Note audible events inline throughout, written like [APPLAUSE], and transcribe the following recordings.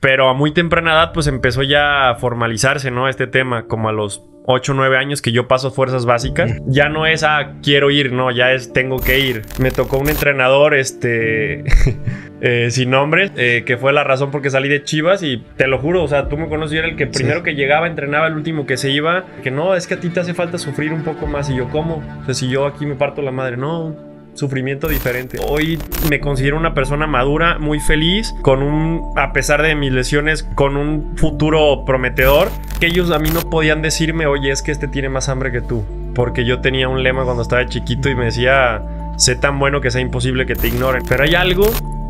Pero a muy temprana edad, pues empezó ya a formalizarse, ¿no? Este tema, como a los 8 o 9 años que yo paso fuerzas básicas, ya no es a ah, quiero ir, no, ya es tengo que ir. Me tocó un entrenador, este, [LAUGHS] eh, sin nombre, eh, que fue la razón por salí de Chivas y te lo juro, o sea, tú me conoces, yo era el que primero que llegaba, entrenaba, el último que se iba, que no, es que a ti te hace falta sufrir un poco más y yo, como. O sea, si yo aquí me parto la madre, no, sufrimiento diferente. Hoy me considero una persona madura, muy feliz, con un, a pesar de mis lesiones, con un futuro prometedor, que ellos a mí no podían decirme, oye, es que este tiene más hambre que tú, porque yo tenía un lema cuando estaba chiquito y me decía, sé tan bueno que sea imposible que te ignoren. Pero hay algo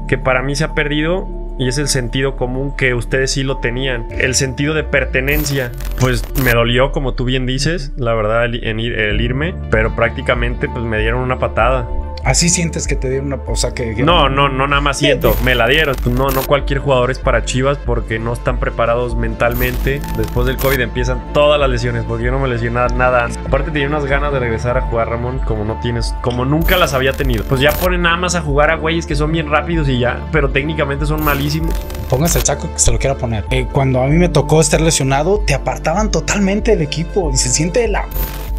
que para mí se ha perdido y es el sentido común que ustedes sí lo tenían. El sentido de pertenencia, pues me dolió, como tú bien dices, la verdad, el, el irme, pero prácticamente pues me dieron una patada. Así sientes que te dieron una pausa que, No, no, no nada más siento, me la dieron. No, no cualquier jugador es para Chivas porque no están preparados mentalmente. Después del COVID empiezan todas las lesiones porque yo no me lesioné nada. Aparte tenía unas ganas de regresar a jugar Ramón como no tienes, como nunca las había tenido. Pues ya ponen nada más a jugar a güeyes que son bien rápidos y ya, pero técnicamente son malísimos. Póngase el saco que se lo quiera poner. Eh, cuando a mí me tocó estar lesionado, te apartaban totalmente del equipo y se siente la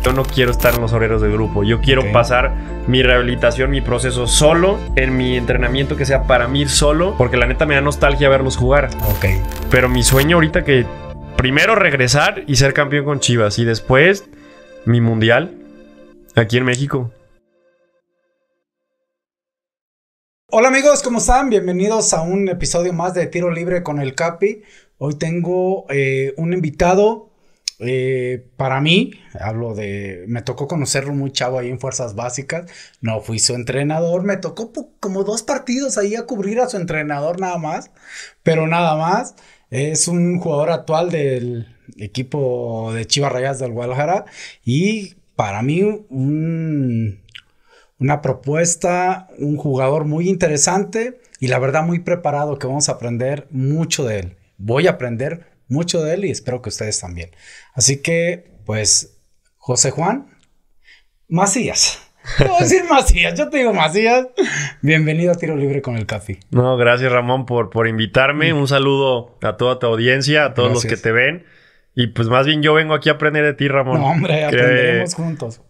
yo no quiero estar en los horarios de grupo, yo quiero pasar mi rehabilitación, mi proceso solo, en mi entrenamiento que sea para mí solo, porque la neta me da nostalgia verlos jugar. Ok. Pero mi sueño ahorita que primero regresar y ser campeón con Chivas y después mi mundial aquí en México. Hola amigos, ¿cómo están? Bienvenidos a un episodio más de Tiro Libre con el Capi. Hoy tengo eh, un invitado eh, para mí, hablo de, me tocó conocerlo muy chavo ahí en Fuerzas Básicas, no fui su entrenador, me tocó como dos partidos ahí a cubrir a su entrenador nada más, pero nada más, es un jugador actual del equipo de Chivas del Guadalajara y para mí una propuesta, un jugador muy interesante y la verdad muy preparado que vamos a aprender mucho de él. Voy a aprender mucho de él y espero que ustedes también. Así que, pues, José Juan Macías. [LAUGHS] Te decir Macías, yo te digo Macías. Bienvenido a Tiro Libre con el café. No, gracias Ramón por, por invitarme. Mm. Un saludo a toda tu audiencia, a todos los que te ven. Y pues más bien yo vengo aquí a aprender de ti, Ramón. No, hombre, aprenderemos juntos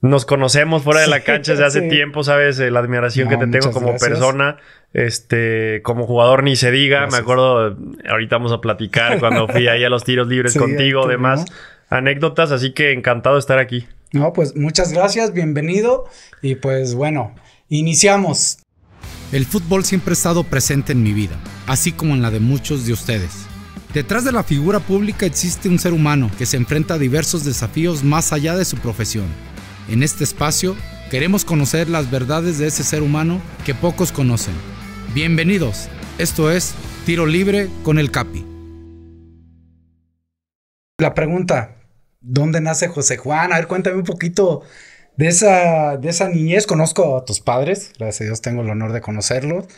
nos conocemos fuera de la cancha desde hace tiempo, sabes, eh, la admiración que te tengo como persona, este, como jugador ni se diga, me acuerdo, ahorita vamos a platicar cuando fui ahí a los tiros libres [LAUGHS] contigo, demás anécdotas, así que encantado de estar aquí. No, pues muchas gracias, bienvenido y pues bueno, iniciamos. El fútbol siempre ha estado presente en mi vida, así como en la de muchos de ustedes. Detrás de la figura pública existe un ser humano que se enfrenta a diversos desafíos más allá de su profesión en este espacio queremos conocer las verdades de ese ser humano que pocos conocen. Bienvenidos, esto es Tiro Libre con el Capi. La pregunta, ¿dónde nace José Juan? A ver, cuéntame un poquito de esa, de esa niñez. Conozco a tus padres, gracias a Dios tengo el honor de conocerlos.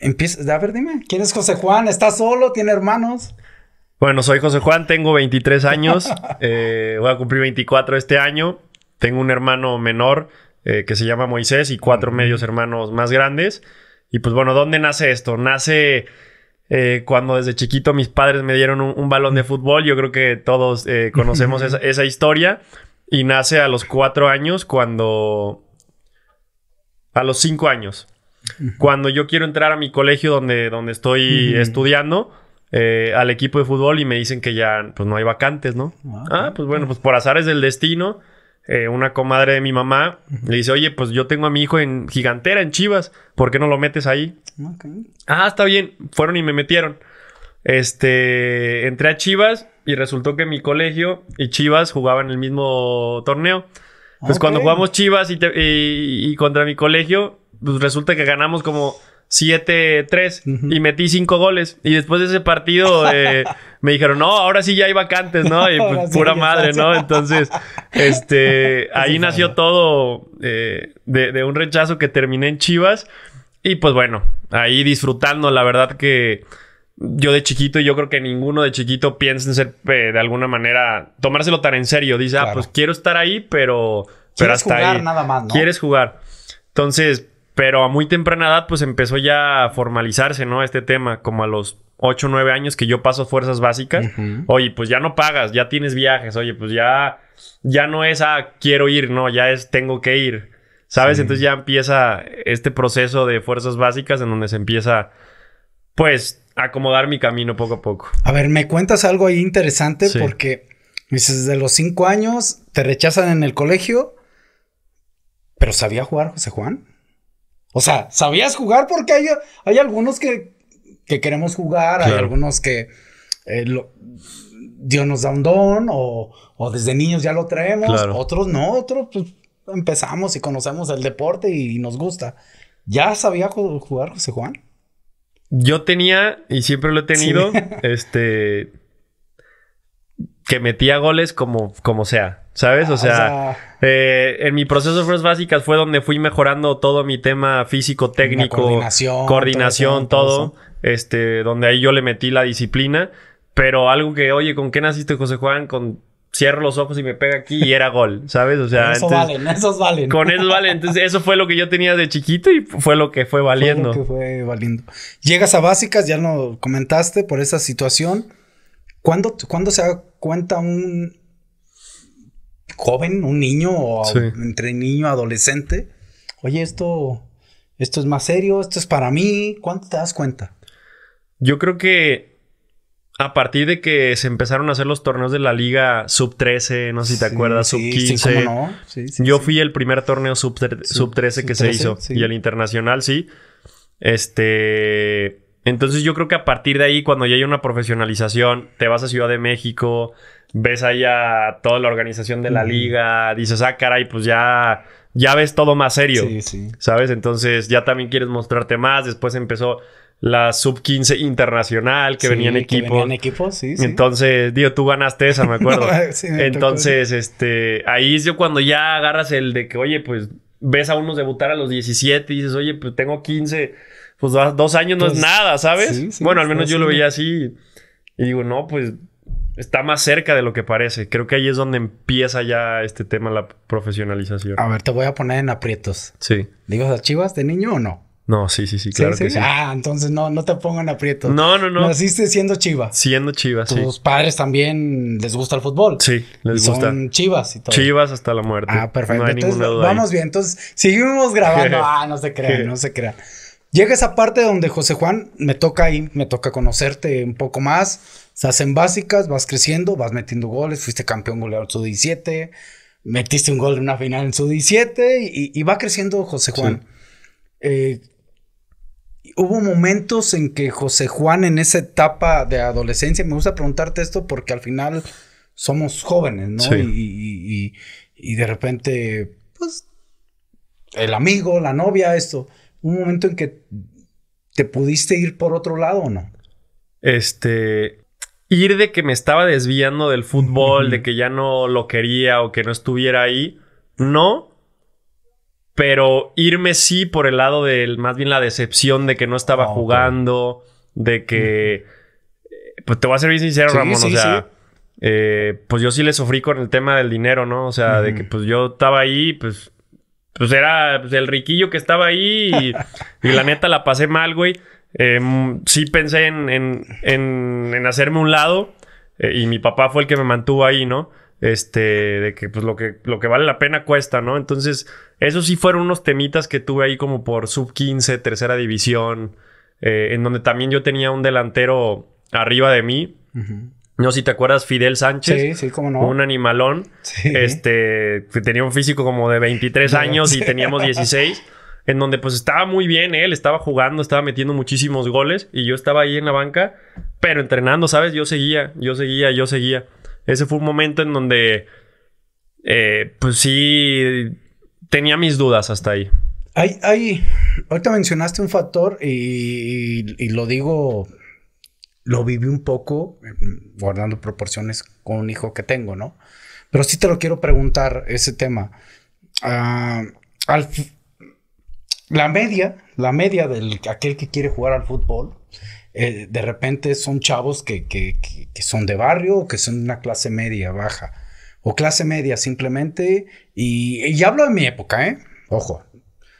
Empieza, a ver, dime, ¿quién es José Juan? ¿Está solo? ¿Tiene hermanos? Bueno, soy José Juan, tengo 23 años, [LAUGHS] eh, voy a cumplir 24 este año. Tengo un hermano menor eh, que se llama Moisés y cuatro medios hermanos más grandes. Y pues bueno, ¿dónde nace esto? Nace eh, cuando desde chiquito mis padres me dieron un, balón de fútbol. Yo creo que todos eh, conocemos [LAUGHS] esa, historia. Y nace a los cuatro años cuando... A los cinco años. Cuando yo quiero entrar a mi colegio donde, donde estoy estudiando, al equipo de fútbol y me dicen que ya pues no hay vacantes, ¿no? Ah, ah pues bueno, pues por azares del destino eh, una comadre de mi mamá le dice, oye, pues yo tengo a mi hijo en Gigantera, en Chivas, ¿por qué no lo metes ahí? Ah, está bien, fueron y me metieron. Este, entré a Chivas y resultó que mi colegio y Chivas jugaban el mismo torneo. Pues cuando jugamos Chivas y, y contra mi colegio, pues resulta que ganamos como 7-3 y metí 5 goles. Y después de ese partido [LAUGHS] eh, me dijeron, no, ahora sí ya hay vacantes, ¿no? Y [LAUGHS] pues, pura madre, ¿no? Entonces, este, [LAUGHS] ahí nació todo eh, de, un rechazo que terminé en Chivas. Y pues bueno, ahí disfrutando, la verdad que yo de chiquito, y yo creo que ninguno de chiquito piensa ser eh, de alguna manera, tomárselo tan en serio. Dice, ah, pues quiero estar ahí, pero, pero jugar, Nada más, ¿no? Quieres jugar. Entonces, pero a muy temprana edad, pues empezó ya a formalizarse, ¿no? Este tema, como a los 8 o 9 años que yo paso fuerzas básicas. Oye, pues ya no pagas, ya tienes viajes, oye, pues ya, ya no es, a ah, quiero ir, no, ya es, tengo que ir. ¿Sabes? Entonces ya empieza este proceso de fuerzas básicas en donde se empieza, pues, a acomodar mi camino poco a poco. A ver, me cuentas algo ahí interesante porque dices, desde los 5 años te rechazan en el colegio, pero sabía jugar José Juan. O sea, sabías jugar porque hay, algunos que, queremos jugar, hay algunos que eh, Dios nos da un don o, o desde niños ya lo traemos, otros no, otros pues, empezamos y conocemos el deporte y, nos gusta. ¿Ya sabía jugar José Juan? Yo tenía, y siempre lo he tenido, [LAUGHS] este, que metía goles como, como sea. ¿Sabes? O ah, sea, eh, en mi proceso de fuerzas básicas fue donde fui mejorando todo mi tema físico, técnico, coordinación, todo, este, donde ahí yo le metí la disciplina, pero algo que, oye, ¿con qué naciste José Juan? Con cierro los ojos y me pega aquí y era gol, ¿sabes? O sea, eso valen, [LAUGHS] esos valen. Con eso valen, entonces eso fue lo que yo tenía de chiquito y fue lo que fue valiendo. Fue que fue valiendo. Llegas a básicas, ya lo comentaste por esa situación. ¿Cuándo, se da cuenta un joven, un niño, o entre niño, adolescente? Oye, esto, esto es más serio, esto es para mí. ¿Cuándo te das cuenta? Yo creo que a partir de que se empezaron a hacer los torneos de la liga sub 13, no sé si te acuerdas, sub 15. Sí, yo fui el primer torneo sub, sub 13 que se hizo y el internacional sí. Este entonces yo creo que a partir de ahí, cuando ya hay una profesionalización, te vas a Ciudad de México, ves allá a toda la organización de la liga, dices, ah, caray, pues ya, ya ves todo más serio. Sí, sí. ¿Sabes? Entonces ya también quieres mostrarte más. Después empezó la sub-15 internacional que venía en equipo. venía en equipo, sí, sí. Entonces, digo, tú ganaste esa, me acuerdo. [LAUGHS] Entonces, este, ahí es yo cuando ya agarras el de que, oye, pues ves a unos debutar a los 17 y dices, oye, pues tengo 15 pues dos años no es pues, nada, ¿sabes? bueno, al menos yo lo veía así y digo, no, pues está más cerca de lo que parece. Creo que ahí es donde empieza ya este tema, la profesionalización. A ver, te voy a poner en aprietos. Sí. ¿Digo a Chivas de niño o no? No, sí, sí, sí, claro que sí. Ah, entonces no, no te en aprietos. No, no, no. Naciste siendo chiva. Siendo Chivas. sí. Tus padres también les gusta el fútbol. Sí, les gusta. Son chivas y todo. Chivas hasta la muerte. Ah, perfecto. No hay entonces, ninguna duda vamos bien. Entonces, seguimos grabando. [LAUGHS] ah, no se crea, no se crea. Llega esa parte donde José Juan, me toca ahí, me toca conocerte un poco más. Se hacen básicas, vas creciendo, vas metiendo goles, fuiste campeón goleador su 17, metiste un gol en una final en su 17 y, va creciendo José Juan. Eh, hubo momentos en que José Juan en esa etapa de adolescencia, me gusta preguntarte esto porque al final somos jóvenes, ¿no? Y, y de repente, pues, el amigo, la novia, esto un momento en que te pudiste ir por otro lado o no? Este, ir de que me estaba desviando del fútbol, de que ya no lo quería o que no estuviera ahí, no. Pero irme sí por el lado del, más bien la decepción de que no estaba ah, jugando, de que, pues te voy a ser bien sincero, Ramón, o sea, eh, pues yo sí le sufrí con el tema del dinero, ¿no? O sea, de que pues yo estaba ahí, pues pues era pues, el riquillo que estaba ahí [LAUGHS] y, la neta la pasé mal, güey. Em, sí pensé en, hacerme un lado eh, y mi papá fue el que me mantuvo ahí, ¿no? Este, de que pues lo que, lo que vale la pena cuesta, ¿no? Entonces, esos sí fueron unos temitas que tuve ahí como por sub 15, tercera división, eh, en donde también yo tenía un delantero arriba de mí. No, si te acuerdas, Fidel Sánchez. Sí, sí, cómo no. Un animalón. Sí. Este, tenía un físico como de 23 años y teníamos 16. [LAUGHS] en donde pues estaba muy bien él, estaba jugando, estaba metiendo muchísimos goles y yo estaba ahí en la banca, pero entrenando, ¿sabes? Yo seguía, yo seguía, yo seguía. Ese fue un momento en donde, eh, pues sí, tenía mis dudas hasta ahí. Hay, ahí... ahorita mencionaste un factor y, y lo digo lo viví un poco, mm, guardando proporciones con un hijo que tengo, ¿no? Pero sí te lo quiero preguntar, ese tema. Ah, la media, la media del aquel que quiere jugar al fútbol, eh, de repente son chavos que, que, son de barrio o que son de una clase media, baja, o clase media simplemente, y, y hablo de mi época, ¿eh? Ojo,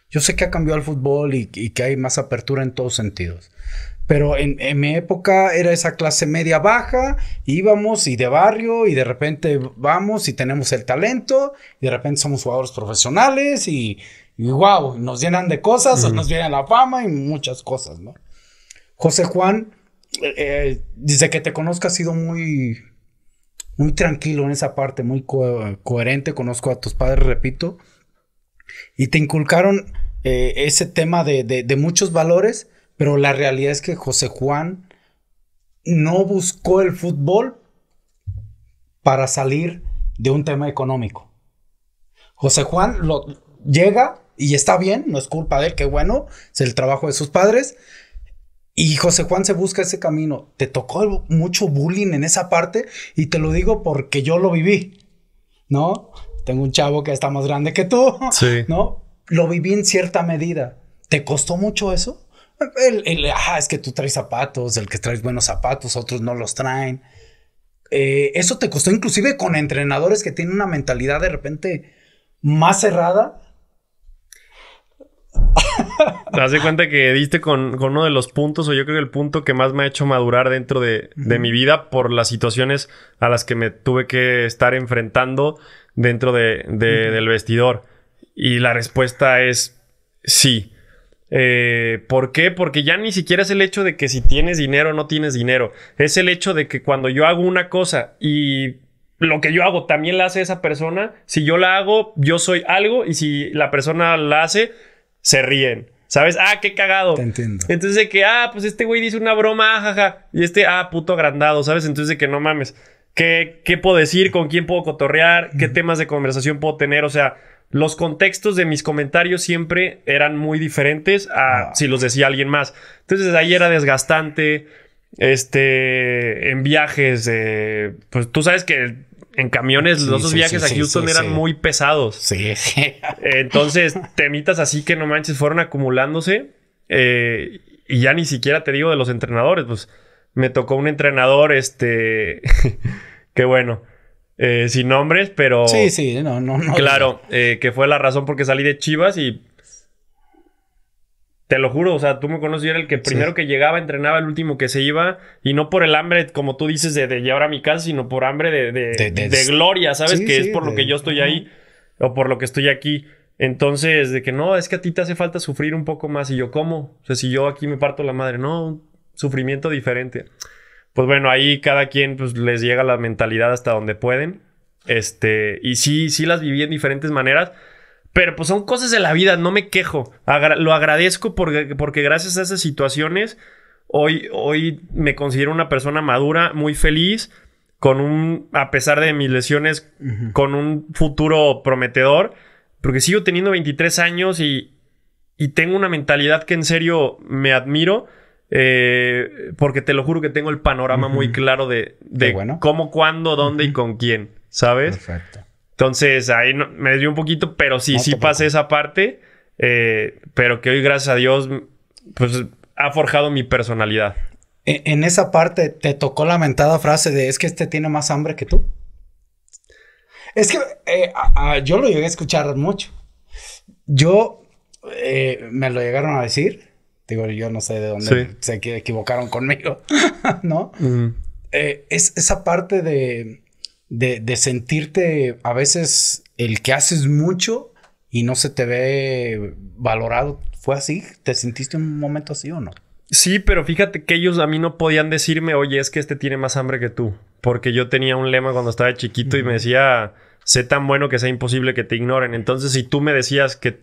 yo sé que ha cambiado el fútbol y, y que hay más apertura en todos sentidos, pero en, mi época era esa clase media baja, íbamos y de barrio y de repente vamos y tenemos el talento y de repente somos jugadores profesionales y, guau nos llenan de cosas, nos llenan la fama y muchas cosas, ¿no? José Juan, eh, eh, desde que te conozco ha sido muy, muy tranquilo en esa parte, muy coherente, conozco a tus padres, repito, y te inculcaron eh, ese tema de muchos valores pero la realidad es que José Juan no buscó el fútbol para salir de un tema económico. José Juan lo, llega y está bien, no es culpa de él, qué bueno, es el trabajo de sus padres. Y José Juan se busca ese camino. Te tocó mucho bullying en esa parte y te lo digo porque yo lo viví, ¿no? Tengo un chavo que está más grande que tú, ¿no? Lo viví en cierta medida. ¿Te costó mucho eso? El, es que tú traes zapatos, el que traes buenos zapatos, otros no los traen. Eh, eso te costó inclusive con entrenadores que tienen una mentalidad de repente más cerrada. [LAUGHS] Te cuenta que diste con, uno de los puntos, o yo creo que el punto que más me ha hecho madurar dentro de, mi vida por las situaciones a las que me tuve que estar enfrentando dentro del vestidor. Y la respuesta es sí. Eh, ¿Por qué? Porque ya ni siquiera es el hecho de que si tienes dinero o no tienes dinero. Es el hecho de que cuando yo hago una cosa y lo que yo hago también la hace esa persona, si yo la hago, yo soy algo y si la persona la hace, se ríen. ¿Sabes? Ah, qué cagado. entiendo. Entonces de que, ah, pues este güey dice una broma, jaja. Ah, y este, ah, puto agrandado, ¿sabes? Entonces de que no mames. ¿Qué, qué puedo decir? ¿Con quién puedo cotorrear? ¿Qué temas de conversación puedo tener? O sea, los contextos de mis comentarios siempre eran muy diferentes a ah. si los decía alguien más. Entonces ahí era desgastante. Este, en viajes, eh, pues tú sabes que en camiones los viajes a Houston eran muy pesados. Sí, [LAUGHS] Entonces, temitas así que no manches, fueron acumulándose. Eh, y ya ni siquiera te digo de los entrenadores, pues me tocó un entrenador, este, [LAUGHS] Qué bueno, eh, sin nombres, pero... Sí, sí, no, no, no. Claro, eh, que fue la razón porque salí de Chivas y... Te lo juro, o sea, tú me conoces, yo era el que primero que llegaba, entrenaba, el último que se iba, y no por el hambre, como tú dices, de, llevar a mi casa, sino por hambre de, de, gloria, ¿sabes? que es por lo que yo estoy ahí, o por lo que estoy aquí. Entonces, de que no, es que a ti te hace falta sufrir un poco más, y yo, ¿cómo? O sea, si yo aquí me parto la madre, no, un sufrimiento diferente pues bueno, ahí cada quien pues, les llega la mentalidad hasta donde pueden. Este, y sí, sí las viví en diferentes maneras. Pero pues son cosas de la vida, no me quejo. lo agradezco porque, porque, gracias a esas situaciones hoy, hoy me considero una persona madura, muy feliz, con un, a pesar de mis lesiones, con un futuro prometedor. Porque sigo teniendo 23 años y, y tengo una mentalidad que en serio me admiro eh, porque te lo juro que tengo el panorama muy claro de, cómo, cuándo, dónde y con quién, ¿sabes? Perfecto. Entonces, ahí me dio un poquito, pero sí, sí pasé esa parte, eh, pero que hoy, gracias a Dios, pues ha forjado mi personalidad. E, en esa parte te tocó la mentada frase de es que este tiene más hambre que tú. Es que eh, yo lo llegué a escuchar mucho. Yo eh, me lo llegaron a decir Digo, yo no sé de dónde se equivocaron conmigo, [LAUGHS] ¿no? Eh, es esa parte de, sentirte a veces el que haces mucho y no se te ve valorado. ¿Fue así? ¿Te sentiste un momento así o no? Sí, pero fíjate que ellos a mí no podían decirme, oye, es que este tiene más hambre que tú. Porque yo tenía un lema cuando estaba chiquito y me decía, sé tan bueno que sea imposible que te ignoren. Entonces, si tú me decías que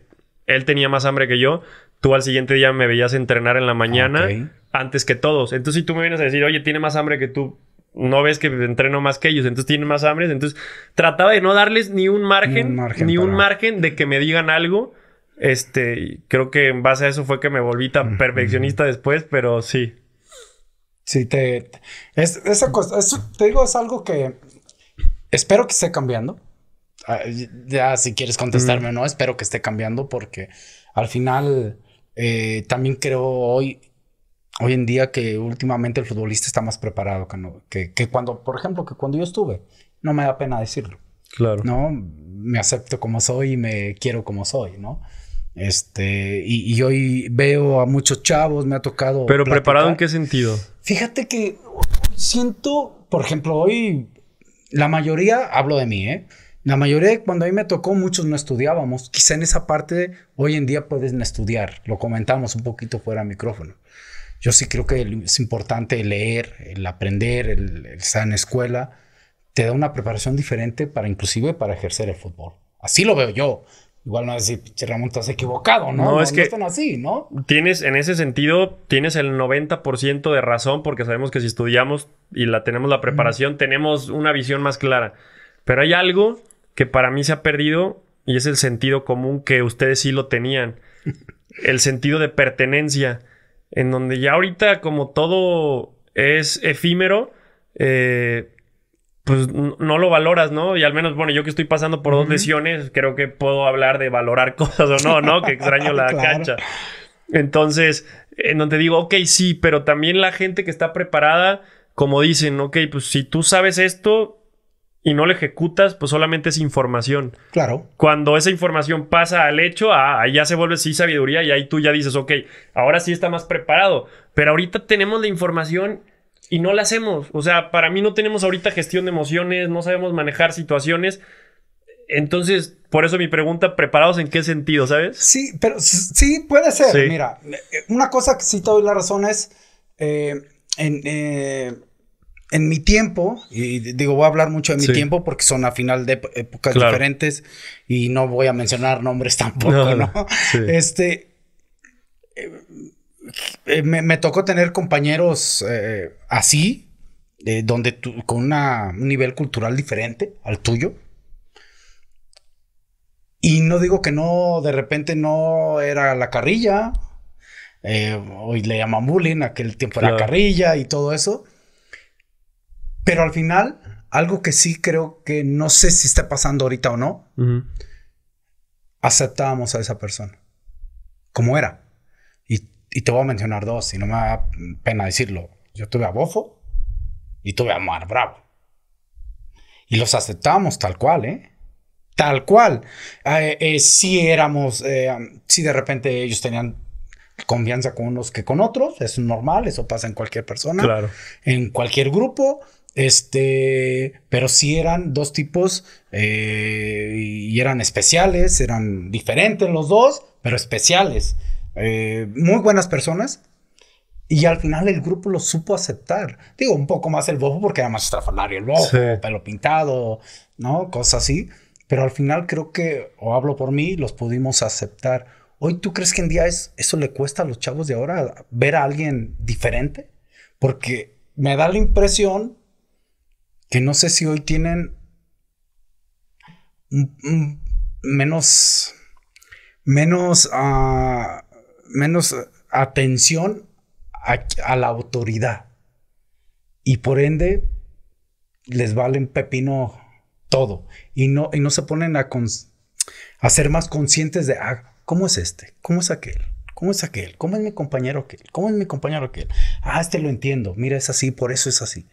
él tenía más hambre que yo, tú al siguiente día me veías entrenar en la mañana antes que todos. Entonces, si tú me vienes a decir, oye, tiene más hambre que tú, no ves que entreno más que ellos, entonces tiene más hambre. Entonces, trataba de no darles ni un margen, ni un margen, de que me digan algo. Este, creo que en base a eso fue que me volví tan perfeccionista después, pero sí. Sí, te. esa cosa, eso te digo, es algo que espero que esté cambiando. Ah, ya, si quieres contestarme o no, espero que esté cambiando porque al final eh, también creo hoy, hoy en día que últimamente el futbolista está más preparado que, cuando, por ejemplo, que cuando yo estuve. No me da pena decirlo. Claro. No, me acepto como soy y me quiero como soy, ¿no? Este, y, hoy veo a muchos chavos, me ha tocado. Pero preparado en qué sentido? Fíjate que siento, por ejemplo, hoy la mayoría, hablo de mí, ¿eh? La mayoría cuando a mí me tocó, muchos no estudiábamos. Quizá en esa parte hoy en día puedes estudiar. Lo comentamos un poquito fuera micrófono. Yo sí creo que es importante leer, el aprender, el, estar en escuela. Te da una preparación diferente para inclusive para ejercer el fútbol. Así lo veo yo. Igual no es a decir, Ramón, estás equivocado, ¿no? No, es que. Están así, ¿no? Tienes, en ese sentido, tienes el 90% de razón, porque sabemos que si estudiamos y la tenemos la preparación, tenemos una visión más clara. Pero hay algo que para mí se ha perdido y es el sentido común que ustedes sí lo tenían. [LAUGHS] El sentido de pertenencia, en donde ya ahorita como todo es efímero, eh, pues no lo valoras, ¿no? Y al menos, bueno, yo que estoy pasando por dos lesiones, creo que puedo hablar de valorar [LAUGHS] cosas o no, ¿no? Que extraño la [LAUGHS] cancha. Entonces, en donde digo, ok, sí, pero también la gente que está preparada, como dicen, ok, pues si tú sabes esto, y no lo ejecutas, pues solamente es información. Claro. Cuando esa información pasa al hecho, ah, ahí ya se vuelve sí sabiduría y ahí tú ya dices, ok, ahora sí está más preparado. Pero ahorita tenemos la información y no la hacemos. O sea, para mí no tenemos ahorita gestión de emociones, no sabemos manejar situaciones. Entonces, por eso mi pregunta, ¿preparados en qué sentido, sabes? Sí, pero sí puede ser. Mira, eh, una cosa que sí te doy la razón es, eh, en, eh, en mi tiempo, y digo, voy a hablar mucho de mi tiempo porque son a final de épocas diferentes y no voy a mencionar nombres [LAUGHS] tampoco, ¿no? Este. Eh, me, tocó tener compañeros eh, así, donde con un nivel cultural diferente al tuyo. Y no digo que no, de repente no era la carrilla. Eh, hoy le llaman bullying, aquel tiempo era era carrilla y todo eso pero al final, algo que sí creo que no sé si está pasando ahorita o no, aceptábamos a esa persona como era. Y, te voy a mencionar dos, y no me da pena decirlo. Yo tuve a Bofo y tuve a Mar Bravo. Y los aceptamos tal cual, ¿eh? Tal cual. Eh, eh, si éramos, eh, si de repente ellos tenían confianza con unos que con otros, es normal, eso pasa en cualquier persona, claro. en cualquier grupo, este, pero sí eran dos tipos eh, y eran especiales, eran diferentes los dos, pero especiales. Eh, muy buenas personas. Y al final el grupo lo supo aceptar. Digo, un poco más el bojo porque era más estrafalario el bojo, pelo pintado, ¿no? Cosas así. Pero al final creo que, o hablo por mí, los pudimos aceptar. Hoy, ¿tú crees que en día es, eso le cuesta a los chavos de ahora ver a alguien diferente? Porque me da la impresión que no sé si hoy tienen menos, menos, ah, menos atención a, la autoridad. Y por ende, les valen pepino todo. Y no, y no se ponen a, ser más conscientes de, ah, ¿cómo es este? ¿Cómo es aquel? ¿Cómo es aquel? ¿Cómo es mi compañero aquel? ¿Cómo es mi compañero aquel? Ah, este lo entiendo. Mira, es así, por eso es así.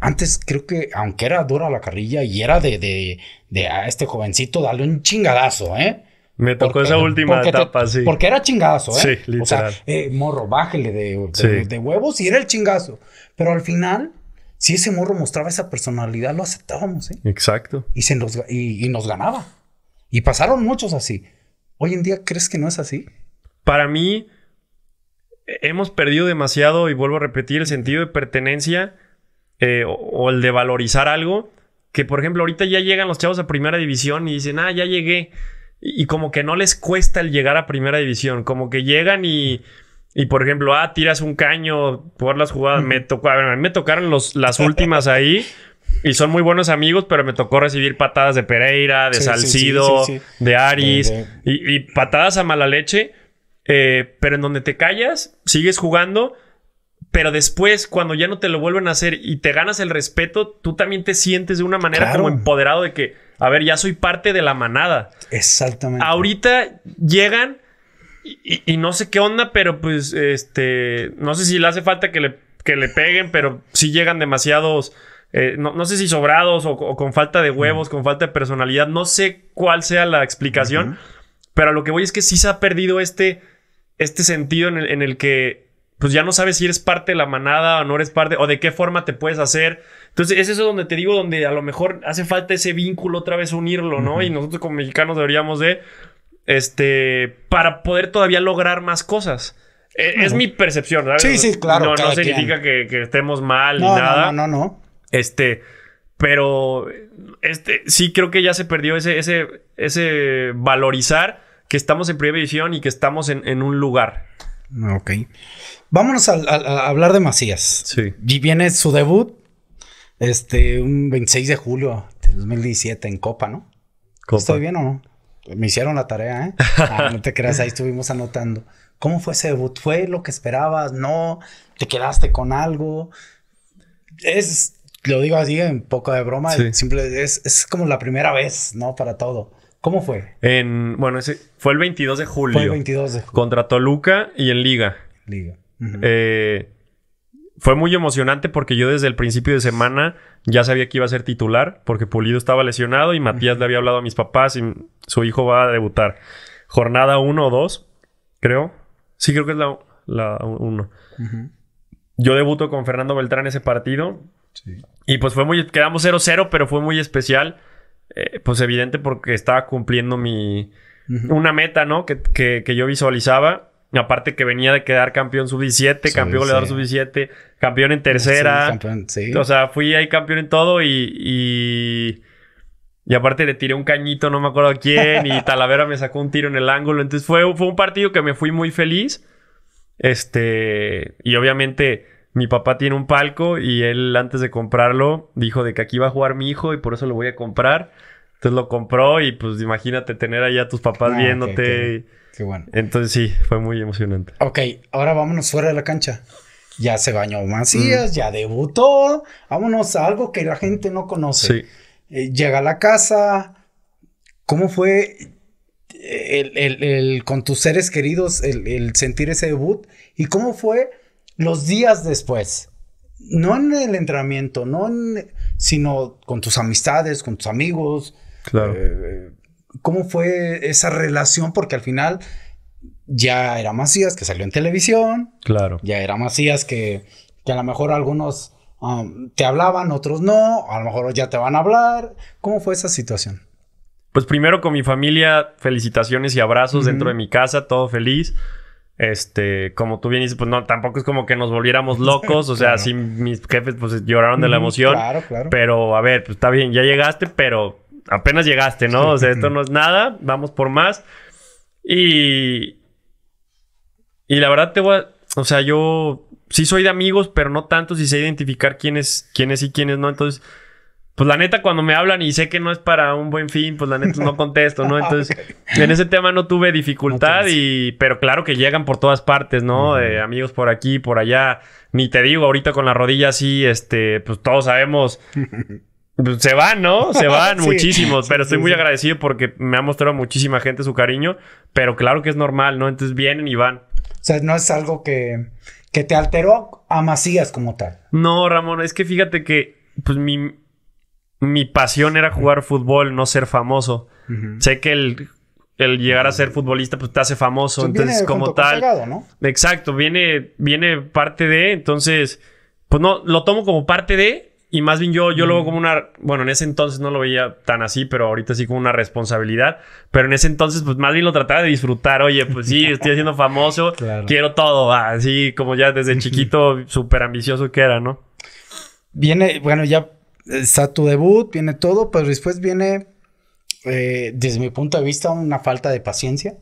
Antes creo que, aunque era dura la carrilla y era de, a ah, este jovencito, dale un chingadazo, ¿eh? Me tocó esa última etapa, sí. Porque era chingadazo, ¿eh? Sí, literal. O sea, eh, morro, bájele de, huevos y era el chingazo. Pero al final, si ese morro mostraba esa personalidad, lo aceptábamos, ¿eh? Exacto. Y, se y, y nos ganaba. Y pasaron muchos así. Hoy en día, ¿crees que no es así? Para mí, hemos perdido demasiado, y vuelvo a repetir, el sentido de pertenencia eh, o, el de valorizar algo, que por ejemplo ahorita ya llegan los chavos a primera división y dicen, ah, ya llegué. Y, como que no les cuesta el llegar a primera división, como que llegan y... Y por ejemplo, ah, tiras un caño por las jugadas. Me tocó, a, mí me tocaron las últimas [LAUGHS] ahí. Y son muy buenos amigos, pero me tocó recibir patadas de Pereira, de Salcido, de Aris. Y, patadas a mala leche. Eh, pero en donde te callas, sigues jugando pero después, cuando ya no te lo vuelven a hacer y te ganas el respeto, tú también te sientes de una manera como empoderado de que, a ver, ya soy parte de la manada. Exactamente. Ahorita llegan y, no sé qué onda, pero pues, este, no sé si le hace falta que le, le peguen, pero sí llegan demasiados, eh, no, sé si sobrados o, con falta de huevos, mm. con falta de personalidad, no sé cuál sea la explicación, pero lo que voy es que sí se ha perdido este, este sentido en el, en el que pues ya no sabes si eres parte de la manada o no eres parte, o de qué forma te puedes hacer. Entonces, es eso donde te digo, donde a lo mejor hace falta ese vínculo otra vez unirlo, ¿no? Y nosotros como mexicanos deberíamos de, este, para poder todavía lograr más cosas. E, es mi percepción, ¿verdad? Sí, sí, claro. No, no significa que, estemos mal ni nada. No, no, no, Este, pero este, sí creo que ya se perdió ese, ese, ese valorizar que estamos en primera división y que estamos en, en un lugar. Ah, ok. Vámonos a, hablar de Macías. Sí. Y viene su debut, este, un 26 de julio de 2017 en Copa, ¿no? ¿Estoy bien o no? Me hicieron la tarea, ¿eh? [LAUGHS] Ah, no te creas, ahí estuvimos anotando. ¿Cómo fue ese debut? ¿Fue lo que esperabas? ¿No? ¿Te quedaste con algo? Es, lo digo así en poco de broma, simple, es, es como la primera vez, ¿no? Para todo. ¿Cómo fue? En, bueno, ese fue el 22 de julio. Fue el 22 de julio. Contra Toluca y en Liga. Liga. Eh, fue muy emocionante porque yo desde el principio de semana ya sabía que iba a ser titular porque Pulido estaba lesionado y Matías le había hablado a mis papás y su hijo va a debutar. Jornada 1 o 2, creo. Sí, creo que es la 1. Yo debuto con Fernando Beltrán ese partido. Sí. Y pues fue muy, quedamos 0-0, pero fue muy especial eh, pues evidente porque estaba cumpliendo mi... Una meta, ¿no? Que, que, yo visualizaba. Aparte que venía de quedar campeón sub-17, campeón goleador sub-17, campeón en tercera. O sea, fui ahí campeón en todo y, y... aparte le tiré un cañito, no me acuerdo quién, y [LAUGHS] Talavera me sacó un tiro en el ángulo. Entonces fue, fue un partido que me fui muy feliz. Este, y obviamente mi papá tiene un palco y él antes de comprarlo dijo de que aquí va a jugar mi hijo y por eso lo voy a comprar. Entonces lo compró y pues imagínate tener allá a tus papás ah, viéndote. Qué bueno. Entonces sí, fue muy emocionante. Ok, ahora vámonos fuera de la cancha. Ya se bañó Macías, mm. ya debutó. Vámonos a algo que la gente no conoce. Eh, llega a la casa. ¿Cómo fue el, el, el, con tus seres queridos el, el sentir ese debut? ¿Y cómo fue los días después. No en el entrenamiento, no sino con tus amistades, con tus amigos. Claro. Eh, ¿Cómo fue esa relación? Porque al final ya era Macías que salió en televisión. Claro. Ya era Macías que, a lo mejor algunos um, te hablaban, otros no. A lo mejor ya te van a hablar. ¿Cómo fue esa situación? Pues primero con mi familia, felicitaciones y abrazos dentro de mi casa, todo feliz. Este, como tú bien dices, pues no, tampoco es como que nos volviéramos locos. O sea, Si [LAUGHS] mis jefes pues lloraron de la emoción. Pero, a ver, pues está bien, ya llegaste, pero apenas llegaste, ¿no? O sea, esto no es nada, vamos por más. Y. Y la verdad te voy O sea, yo sí soy de amigos, pero no tanto si sé identificar quiénes, quiénes y quiénes no. Entonces, pues la neta cuando me hablan y sé que no es para un buen fin, pues la neta no contesto, ¿no? [LAUGHS] Entonces, en ese tema no tuve dificultad y pero claro que llegan por todas partes, ¿no? amigos por aquí, por allá, ni te digo, ahorita con la rodilla así, este, pues todos sabemos [LAUGHS] pues, se van, ¿no? Se van muchísimos, pero estoy muy agradecido porque me ha mostrado muchísima gente su cariño, pero claro que es normal, ¿no? Entonces vienen y van. O sea, no es algo que, que te alteró a Macías como tal. No, Ramón, es que fíjate que pues mi, mi pasión era jugar fútbol, no ser famoso. Sé que el, el, llegar a ser futbolista pues, te hace famoso. Entonces, como tal. Exacto, viene, viene parte de. Entonces, pues no, lo tomo como parte de. Y más bien yo, yo lo veo como una, bueno, en ese entonces no lo veía tan así, pero ahorita sí como una responsabilidad. Pero en ese entonces, pues más bien lo trataba de disfrutar. Oye, pues sí, [LAUGHS] estoy haciendo famoso, quiero todo, así como ya desde [LAUGHS] chiquito, súper ambicioso que era, ¿no? Viene, bueno, ya está tu debut, viene todo, pero después viene, eh, desde mi punto de vista, una falta de paciencia.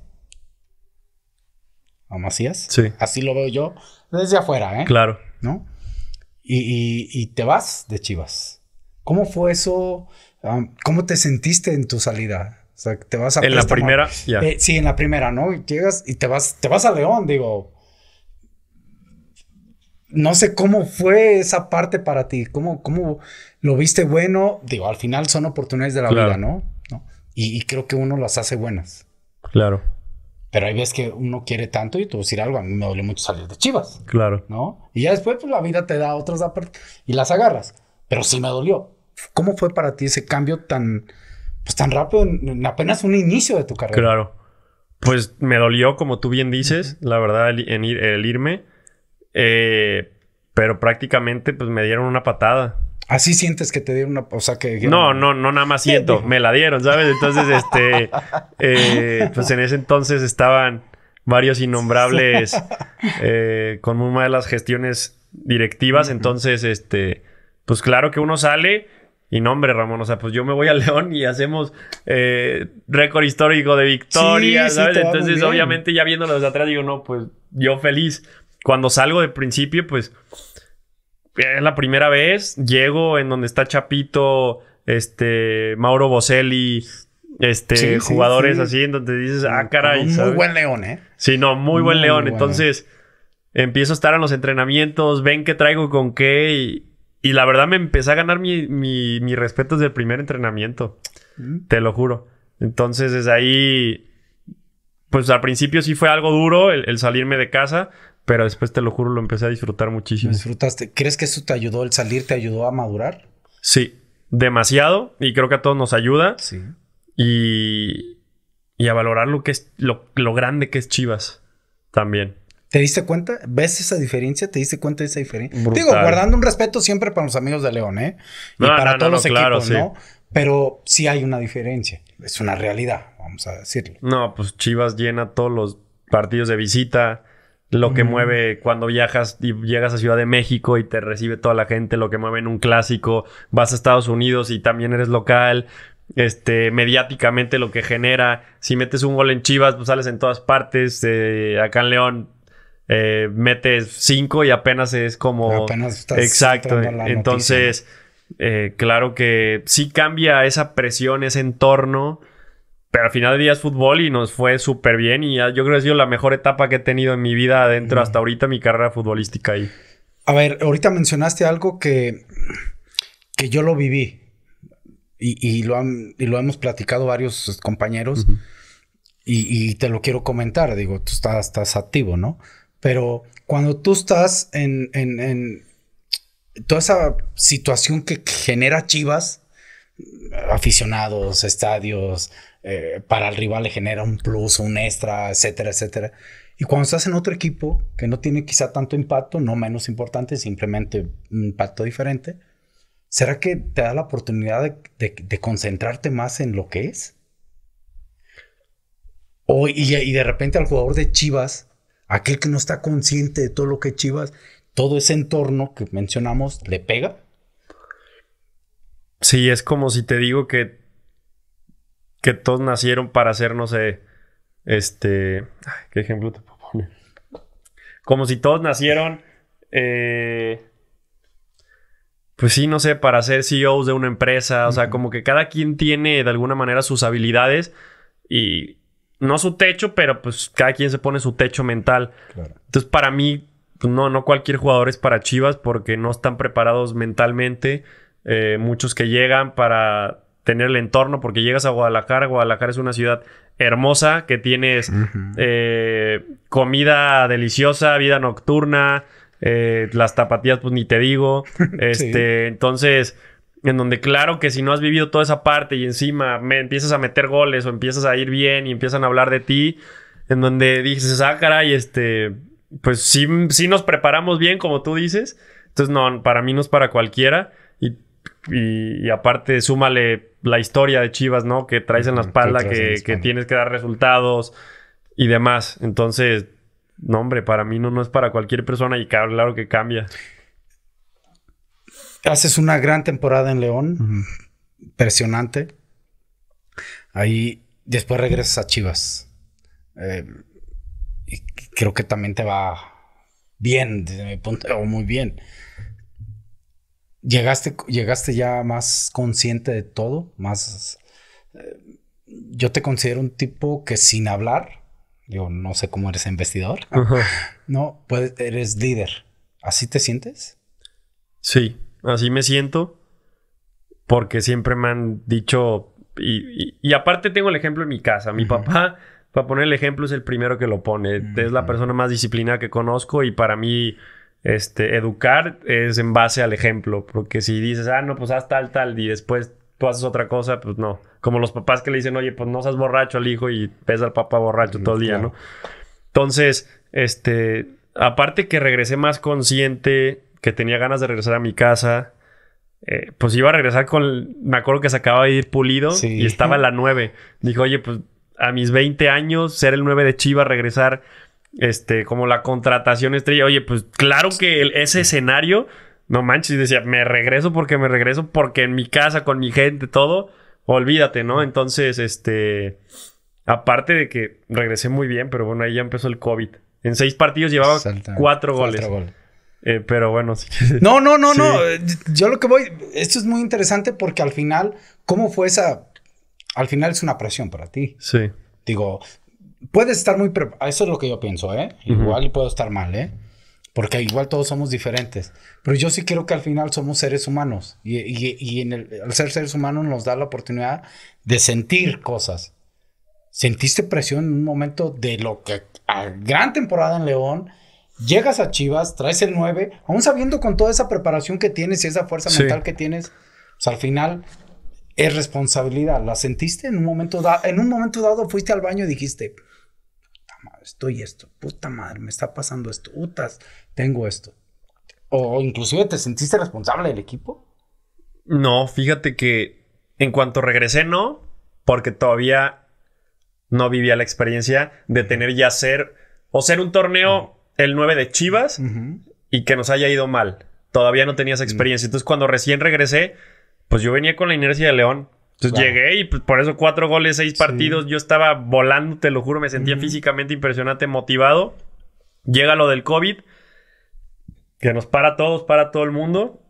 ¿A Macías? Sí. Así lo veo yo desde afuera, ¿eh? Claro. ¿No? Y, te vas de Chivas. ¿Cómo fue eso? Ah, ¿Cómo te sentiste en tu salida? O sea, te vas a... En la primera, eh, sí, en la primera, ¿no? Llegas y te vas, te vas a León, digo, no sé cómo fue esa parte para ti, cómo, cómo lo viste bueno. Digo, al final son oportunidades de la vida, ¿no? ¿No? Y, creo que uno las hace buenas. Claro. Pero hay veces que uno quiere tanto y tú decir algo, a mí me dolió mucho salir de Chivas. Claro. ¿No? Y ya después, pues la vida te da otras y las agarras. Pero sí me dolió. ¿Cómo fue para ti ese cambio tan, pues, tan rápido en, apenas un inicio de tu carrera? Claro. Pues me dolió, como tú bien dices, la verdad, en el irme eh, pero prácticamente pues me dieron una patada. Así sientes que te dieron una, o sea que no, no, no nada más [LAUGHS] siento, me la dieron, ¿sabes? Entonces, este, [LAUGHS] eh, pues en ese entonces estaban varios innombrables eh, con muy malas gestiones directivas, entonces, este, pues claro que uno sale y nombre Ramón, o sea, pues yo me voy a León y hacemos eh, récord histórico de victorias, ¿sabes? entonces, obviamente, ya viéndolo desde atrás, digo, no, pues yo feliz cuando salgo de principio, pues es la primera vez, llego en donde está Chapito, este, Mauro Boselli, este, jugadores así, en donde dices, ah, caray. Muy buen león, ¿eh? Sí, no, muy, buen león. Entonces, empiezo a estar en los entrenamientos, ven qué traigo con qué y, y la verdad me empecé a ganar mi, mi, mi respeto desde el primer entrenamiento, mm. te lo juro. Entonces, desde ahí, pues al principio sí fue algo duro el salirme de casa, pero después te lo juro, lo empecé a disfrutar muchísimo. Disfrutaste. ¿Crees que eso te ayudó, el salir te ayudó a madurar? Sí, demasiado. Y creo que a todos nos ayuda. Sí. Y, y a valorar lo que es, lo, grande que es Chivas también. ¿Te diste cuenta? ¿Ves esa diferencia? ¿Te diste cuenta de esa diferencia? Digo, guardando un respeto siempre para los amigos de León, ¿eh? Y para todos los equipos, ¿no? Pero sí hay una diferencia. Es una realidad, vamos a decirlo. No, pues Chivas llena todos los partidos de visita lo que mueve cuando viajas y llegas a Ciudad de México y te recibe toda la gente, lo que mueve en un clásico, vas a Estados Unidos y también eres local, este, mediáticamente lo que genera, si metes un gol en Chivas, pues sales en todas partes, eh, acá en León eh, metes cinco y apenas es como... Apenas estás exacto, entonces, eh, claro que sí cambia esa presión, ese entorno pero al final de día es fútbol y nos fue súper bien y yo creo que ha sido la mejor etapa que he tenido en mi vida adentro hasta ahorita mi carrera futbolística ahí. A ver, ahorita mencionaste algo que, que yo lo viví y, lo lo hemos platicado varios pues, compañeros y, te lo quiero comentar, digo, tú estás, estás activo, ¿no? Pero cuando tú estás en, en, en toda esa situación que genera Chivas, aficionados, estadios, eh, para el rival le genera un plus, un extra, etcétera, etcétera. Y cuando estás en otro equipo que no tiene quizá tanto impacto, no menos importante, simplemente un impacto diferente, ¿será que te da la oportunidad de, concentrarte más en lo que es? O, y, y de repente al jugador de Chivas, aquel que no está consciente de todo lo que Chivas, todo ese entorno que mencionamos le pega Sí, es como si te digo que, que todos nacieron para ser, no sé, este, ay, ¿qué ejemplo te puedo poner? Como si todos nacieron, eh, pues sí, no sé, para ser CEOs de una empresa, o sea, como que cada quien tiene de alguna manera sus habilidades y no su techo, pero pues cada quien se pone su techo mental. Entonces, para mí, pues no, no cualquier jugador es para Chivas porque no están preparados mentalmente eh, muchos que llegan para tener el entorno, porque llegas a Guadalajara, Guadalajara es una ciudad hermosa, que tienes eh, comida deliciosa, vida nocturna, eh, las tapatías, pues ni te digo, [LAUGHS] este, entonces, en donde claro que si no has vivido toda esa parte y encima me, empiezas a meter goles o empiezas a ir bien y empiezan a hablar de ti, en donde dices, ah, y este, pues sí, nos preparamos bien, como tú dices, entonces no, para mí no es para cualquiera. Y y, aparte súmale la historia de Chivas, ¿no? Que traes en la espalda, que, tienes que dar resultados y demás. Entonces, no, hombre, para mí no, es para cualquier persona y claro que cambia. Haces una gran temporada en León, impresionante. Ahí después regresas a Chivas. Eh, y creo que también te va bien, desde mi punto, o muy bien llegaste, llegaste ya más consciente de todo, más... Eh, yo te considero un tipo que sin hablar, yo no sé cómo eres investidor. no, puedes eres líder. ¿Así te sientes? Sí, así me siento, porque siempre me han dicho, y, aparte tengo el ejemplo en mi casa, mi papá, para poner el ejemplo, es el primero que lo pone, es la persona más disciplinada que conozco y para mí este, educar es en base al ejemplo, porque si dices, ah, no, pues haz tal, tal, y después tú haces otra cosa, pues no. Como los papás que le dicen, oye, pues no seas borracho al hijo y ves al papá borracho mm, todo el día, ¿no? Entonces, este, aparte que regresé más consciente, que tenía ganas de regresar a mi casa, eh, pues iba a regresar con, me acuerdo que se acababa de ir pulido y estaba a la 9. Dijo, oye, pues a mis 20 años, ser el 9 de Chiva, regresar este, como la contratación estrella. Oye, pues claro que ese escenario, no manches, decía, me regreso porque me regreso porque en mi casa, con mi gente, todo, olvídate, ¿no? Entonces, este, aparte de que regresé muy bien, pero bueno, ahí ya empezó el COVID. En seis partidos llevaba cuatro goles. Eh, pero bueno, sí. [LAUGHS] No, no, no, no. Yo lo que voy, esto es muy interesante porque al final, ¿cómo fue esa? Al final es una presión para ti. Sí. Digo, puedes estar muy preparado. Eso es lo que yo pienso, ¿eh? Igual y puedo estar mal, ¿eh? Porque igual todos somos diferentes. Pero yo sí quiero que al final somos seres humanos. Y, en el, al ser seres humanos nos da la oportunidad de sentir cosas. Sentiste presión en un momento de lo que. A gran temporada en León. Llegas a Chivas, traes el 9. Aún sabiendo con toda esa preparación que tienes y esa fuerza mental que tienes. Pues, al final es responsabilidad. ¿La sentiste en un momento dado? En un momento dado fuiste al baño y dijiste estoy esto, puta madre, me está pasando esto, putas, tengo esto. O inclusive te sentiste responsable del equipo. No, fíjate que en cuanto regresé, no, porque todavía no vivía la experiencia de tener ya ser o ser un torneo el 9 de Chivas y que nos haya ido mal. Todavía no tenías experiencia. Entonces, cuando recién regresé, pues yo venía con la inercia de León. Entonces llegué y pues, por eso cuatro goles, seis partidos. Yo estaba volando, te lo juro, me sentía físicamente impresionante, motivado. Llega lo del COVID, que nos para todos, para todo el mundo.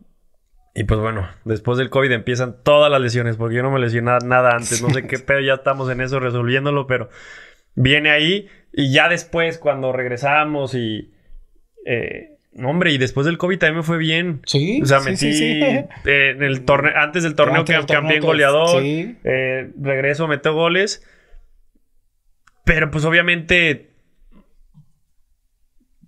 Y pues bueno, después del COVID empiezan todas las lesiones, porque yo no me lesioné nada antes, no sé qué [LAUGHS] pedo, ya estamos en eso resolviéndolo, pero viene ahí y ya después cuando regresamos y eh, Hombre, y después del COVID también me fue bien. Sí. O sea, metí eh, en el torneo, antes del torneo que en goleador. Eh, regreso, meto goles. Pero pues obviamente,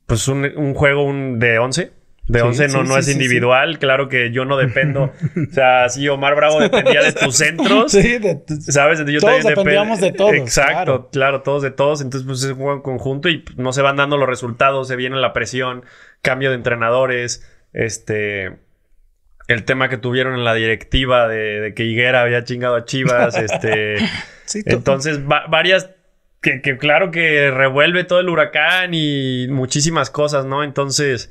pues un, juego un, de once de 11 no, no es individual. Claro que yo no dependo. o sea, si Omar Bravo dependía de tus centros. [LAUGHS] sí, de ¿Sabes? yo todos dependíamos de todos. Exacto, claro. todos de todos. Entonces, pues es un conjunto y no se van dando los resultados, se viene la presión, cambio de entrenadores, este. El tema que tuvieron en la directiva de, que Higuera había chingado a Chivas, este. [LAUGHS] entonces, varias que, claro que revuelve todo el huracán y muchísimas cosas, ¿no? Entonces,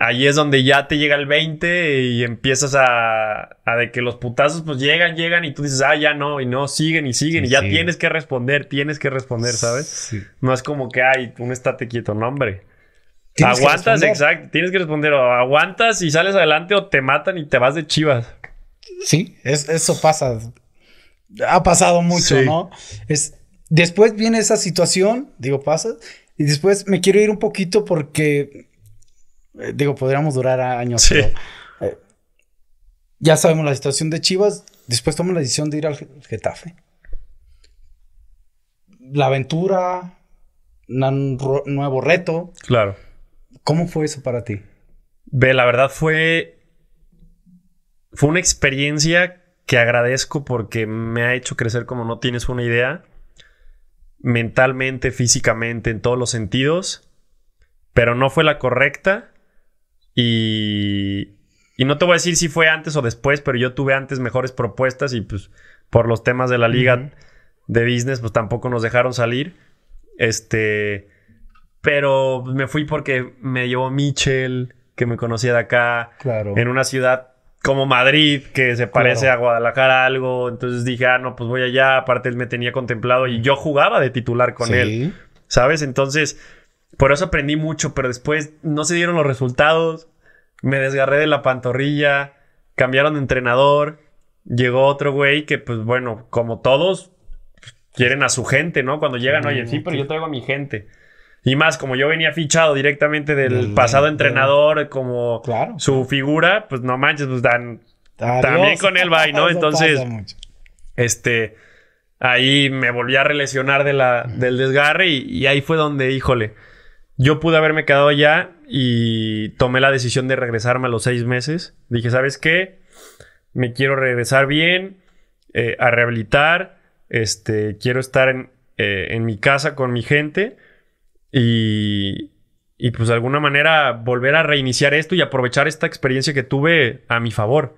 ahí es donde ya te llega el 20 y empiezas a, a, de que los putazos pues llegan, llegan y tú dices, ah, ya no, y no, siguen y siguen, y ya tienes que responder, tienes que responder, ¿sabes? No es como que, ay, un estate quieto, no, hombre. Aguantas, exacto, tienes que responder, o aguantas y sales adelante o te matan y te vas de chivas. Sí, es, eso pasa. Ha pasado mucho, ¿no? Es, después viene esa situación, digo, pasa, y después me quiero ir un poquito porque eh, digo, podríamos durar años, pero eh, ya sabemos la situación de Chivas. Después tomamos la decisión de ir al Getafe. La aventura, un nuevo reto. Claro. ¿Cómo fue eso para ti? Ve, la verdad fue. Fue una experiencia que agradezco porque me ha hecho crecer como no tienes una idea. Mentalmente, físicamente, en todos los sentidos. Pero no fue la correcta. Y, no te voy a decir si fue antes o después, pero yo tuve antes mejores propuestas y pues por los temas de la liga de business pues tampoco nos dejaron salir. Este, pero me fui porque me llevó Michel, que me conocía de acá, claro. en una ciudad como Madrid, que se parece a Guadalajara algo. Entonces dije, ah, no, pues voy allá. Aparte, él me tenía contemplado y yo jugaba de titular con él. ¿Sabes? Entonces, por eso aprendí mucho, pero después no se dieron los resultados. Me desgarré de la pantorrilla. Cambiaron de entrenador. Llegó otro güey que, pues bueno, como todos, pues, quieren a su gente, ¿no? Cuando llegan, oye, sí, pero yo traigo a mi gente. Y más, como yo venía fichado directamente del, pasado entrenador, como su figura, pues no manches, pues dan, también con él va, ¿no? Entonces, este, ahí me volví a relesionar de la, del desgarre y ahí fue donde, híjole, yo pude haberme quedado ya y tomé la decisión de regresarme a los seis meses. Dije, ¿sabes qué? Me quiero regresar bien, eh, a rehabilitar, este, quiero estar eh, en, mi casa con mi gente y, y pues de alguna manera volver a reiniciar esto y aprovechar esta experiencia que tuve a mi favor.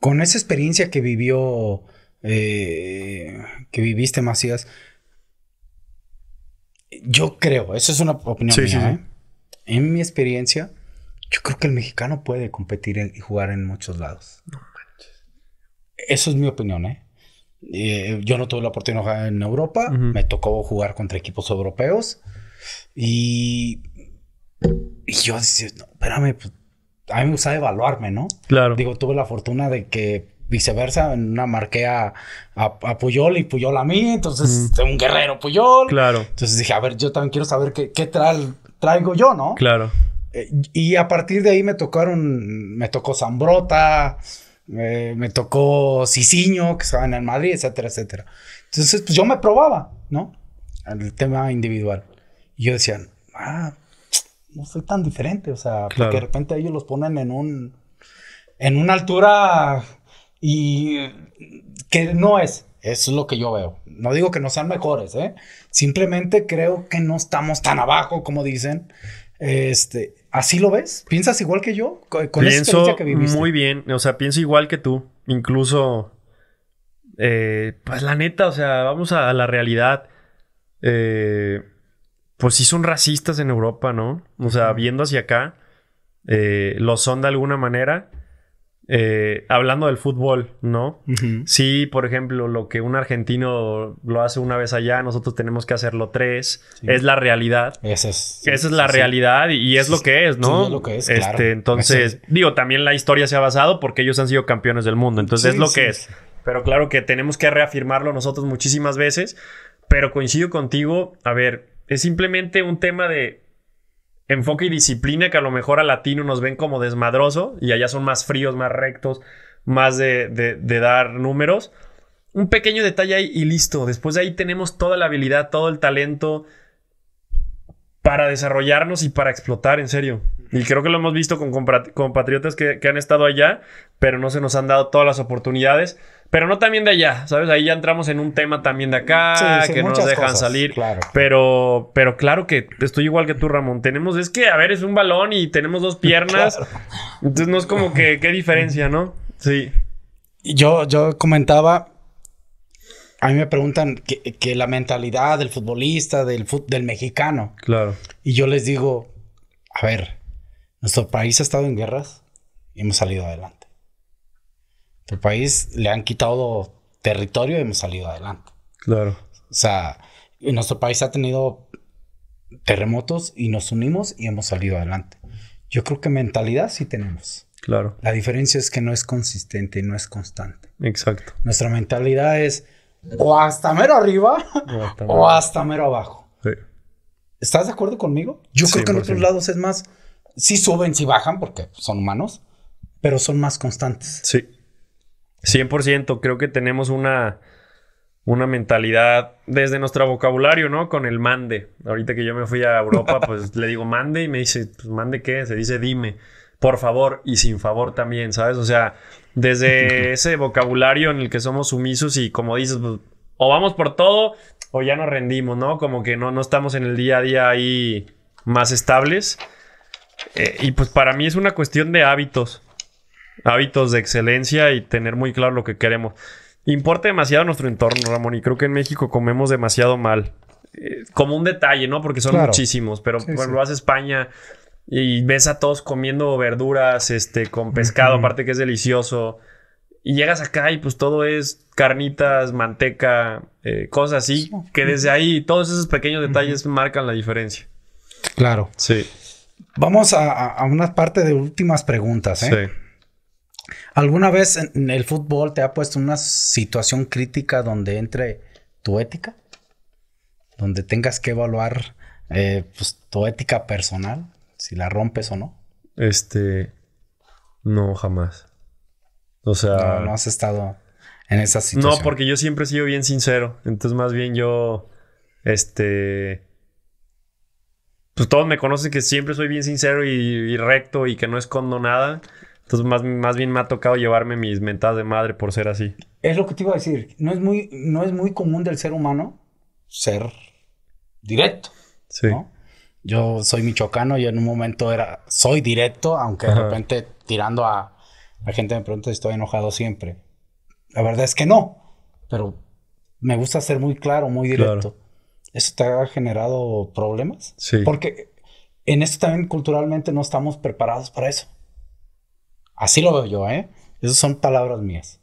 Con esa experiencia que vivió, eh, que viviste, Macías, yo creo, eso es una opinión mía, ¿eh? En mi experiencia, yo creo que el mexicano puede competir y jugar en muchos lados. No Eso es mi opinión, ¿eh? ¿eh? yo no tuve la oportunidad de jugar en Europa. Me tocó jugar contra equipos europeos. Y, y yo decía, no, espérame, pues, a mí me gusta evaluarme, ¿no? Claro. Digo, tuve la fortuna de que viceversa, en una marqué a, a, Puyol y Puyol a mí, entonces un guerrero Puyol. Claro. Entonces dije, a ver, yo también quiero saber qué, qué traigo yo, ¿no? Claro. Eh, y a partir de ahí me tocaron, me tocó Zambrota, eh, me tocó Ciciño, que estaba en el Madrid, etcétera, etcétera. Entonces, pues yo me probaba, ¿no? El tema individual. Y yo decía, ah, no soy tan diferente, o sea, porque de repente ellos los ponen en un, en una altura y que no es, eso es lo que yo veo. No digo que no sean mejores, ¿eh? Simplemente creo que no estamos tan abajo como dicen. Este, ¿así lo ves? ¿Piensas igual que yo? Con esa experiencia que viviste. Muy bien, o sea, pienso igual que tú. Incluso, eh, pues la neta, o sea, vamos a, la realidad. Eh, pues sí son racistas en Europa, ¿no? O sea, viendo hacia acá, eh, lo son de alguna manera. Eh, hablando del fútbol, ¿no? Sí, por ejemplo, lo que un argentino lo hace una vez allá, nosotros tenemos que hacerlo tres. Es la realidad. Esa es, Esa es la realidad y es lo que es, ¿no? Es lo que es, este, Entonces, digo, también la historia se ha basado porque ellos han sido campeones del mundo. Entonces, es lo que es. Pero claro que tenemos que reafirmarlo nosotros muchísimas veces. Pero coincido contigo. A ver, es simplemente un tema de enfoque y disciplina que a lo mejor a latino nos ven como desmadroso y allá son más fríos, más rectos, más de, dar números. Un pequeño detalle ahí y listo. Después de ahí tenemos toda la habilidad, todo el talento para desarrollarnos y para explotar, en serio. Y creo que lo hemos visto con compatriotas que han estado allá, pero no se nos han dado todas las oportunidades pero no también de allá, ¿sabes? Ahí ya entramos en un tema también de acá, que no nos dejan salir. Claro. Pero, pero claro que estoy igual que tú, Ramón. Tenemos, es que, a ver, es un balón y tenemos dos piernas. [LAUGHS] Entonces no es como que, qué diferencia, ¿no? Sí. Yo, yo comentaba, a mí me preguntan que, la mentalidad del futbolista, del, del mexicano. Claro. Y yo les digo, a ver, nuestro país ha estado en guerras y hemos salido adelante. El país le han quitado territorio y hemos salido adelante. Claro. O sea, nuestro país ha tenido terremotos y nos unimos y hemos salido adelante. Yo creo que mentalidad sí tenemos. Claro. La diferencia es que no es consistente y no es constante. Exacto. Nuestra mentalidad es o hasta mero arriba o hasta mero, abajo. Sí. ¿Estás de acuerdo conmigo? Yo creo que en otros lados es más, sí suben, sí bajan porque son humanos, pero son más constantes. Sí. 100%, creo que tenemos una, una mentalidad desde nuestro vocabulario, ¿no? Con el mande. Ahorita que yo me fui a Europa, [LAUGHS] pues le digo mande y me dice, pues, mande qué, se dice dime, por favor y sin favor también, ¿sabes? O sea, desde [LAUGHS] ese vocabulario en el que somos sumisos y como dices, pues, o vamos por todo o ya nos rendimos, ¿no? Como que no, no estamos en el día a día ahí más estables. Eh, y pues para mí es una cuestión de hábitos hábitos de excelencia y tener muy claro lo que queremos. Importa demasiado nuestro entorno, Ramón, y creo que en México comemos demasiado mal. Eh, como un detalle, ¿no? Porque son muchísimos, pero cuando vas a España y ves a todos comiendo verduras, este, con pescado, aparte que es delicioso. Y llegas acá y pues todo es carnitas, manteca, eh, cosas así, que desde ahí todos esos pequeños detalles marcan la diferencia. Claro. Sí. Vamos a, a, una parte de últimas preguntas. ¿eh? Sí. ¿Alguna vez en el fútbol te ha puesto una situación crítica donde entre tu ética? Donde tengas que evaluar eh, pues, tu ética personal, si la rompes o no. Este, no, jamás. O sea... No, has estado en esa situación. No, porque yo siempre he sido bien sincero. Entonces, más bien yo, este... Pues todos me conocen que siempre soy bien sincero y, y recto y que no escondo nada. Entonces, más, bien me ha tocado llevarme mis mentadas de madre por ser así. Es lo que te iba a decir. No es muy, no es muy común del ser humano ser directo. Sí. Yo soy michoacano y en un momento era, soy directo, aunque de repente tirando a la gente me pregunta si estoy enojado siempre. La verdad es que no, pero me gusta ser muy claro, muy directo. ¿Eso te ha generado problemas? Sí. Porque en esto también culturalmente no estamos preparados para eso. Así lo veo yo, ¿eh? Esas son palabras mías.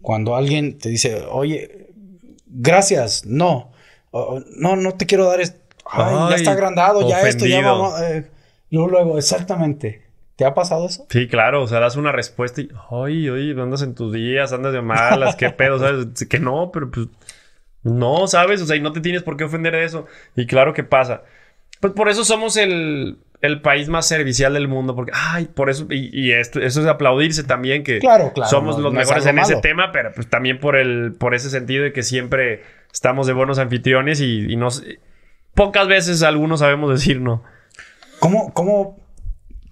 Cuando alguien te dice, oye, gracias, no, no, no te quiero dar esto. ya está agrandado, ya esto, ya vamos. luego, eh, luego, exactamente. ¿Te ha pasado eso? Sí, claro, o sea, das una respuesta y, oye, oye, andas en tus días, andas de malas, qué pedo, ¿sabes? Que no, pero pues, no, ¿sabes? O sea, y no te tienes por qué ofender de eso. Y claro que pasa. Pues por eso somos el, el país más servicial del mundo, porque, ay, por eso, y, eso es aplaudirse también, que claro, somos los mejores en ese tema, pero pues también por, el, por ese sentido de que siempre estamos de buenos anfitriones y, y nos... Pocas veces algunos sabemos decir no. ¿Cómo, cómo,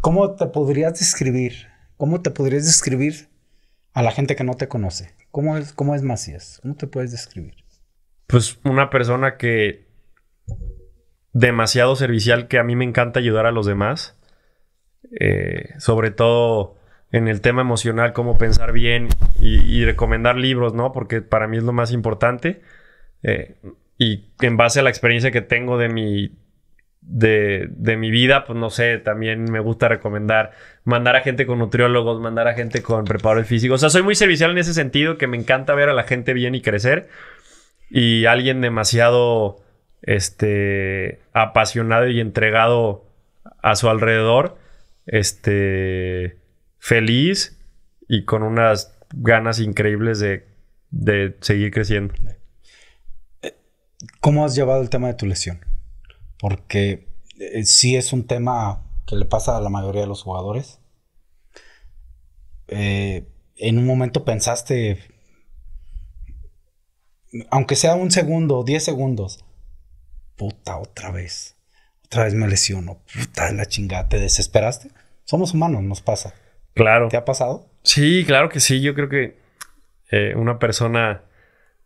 cómo te podrías describir? ¿Cómo te podrías describir a la gente que no te conoce? ¿Cómo es, cómo es Macías? ¿Cómo te puedes describir? Pues una persona que demasiado servicial que a mí me encanta ayudar a los demás. Eh, sobre todo en el tema emocional, cómo pensar bien y, recomendar libros, ¿no? Porque para mí es lo más importante. Eh, y en base a la experiencia que tengo de mi, de, de, mi vida, pues no sé, también me gusta recomendar mandar a gente con nutriólogos, mandar a gente con preparadores físico O sea, soy muy servicial en ese sentido, que me encanta ver a la gente bien y crecer. Y alguien demasiado este, apasionado y entregado a su alrededor, este, feliz y con unas ganas increíbles de, de seguir creciendo. ¿Cómo has llevado el tema de tu lesión? Porque eh, Si es un tema que le pasa a la mayoría de los jugadores. Eh, en un momento pensaste, aunque sea un segundo, diez segundos, puta, otra vez, otra vez me lesiono, puta la chingada, ¿te desesperaste? Somos humanos, nos pasa. Claro. ¿Te ha pasado? Sí, claro que sí. Yo creo que eh, una persona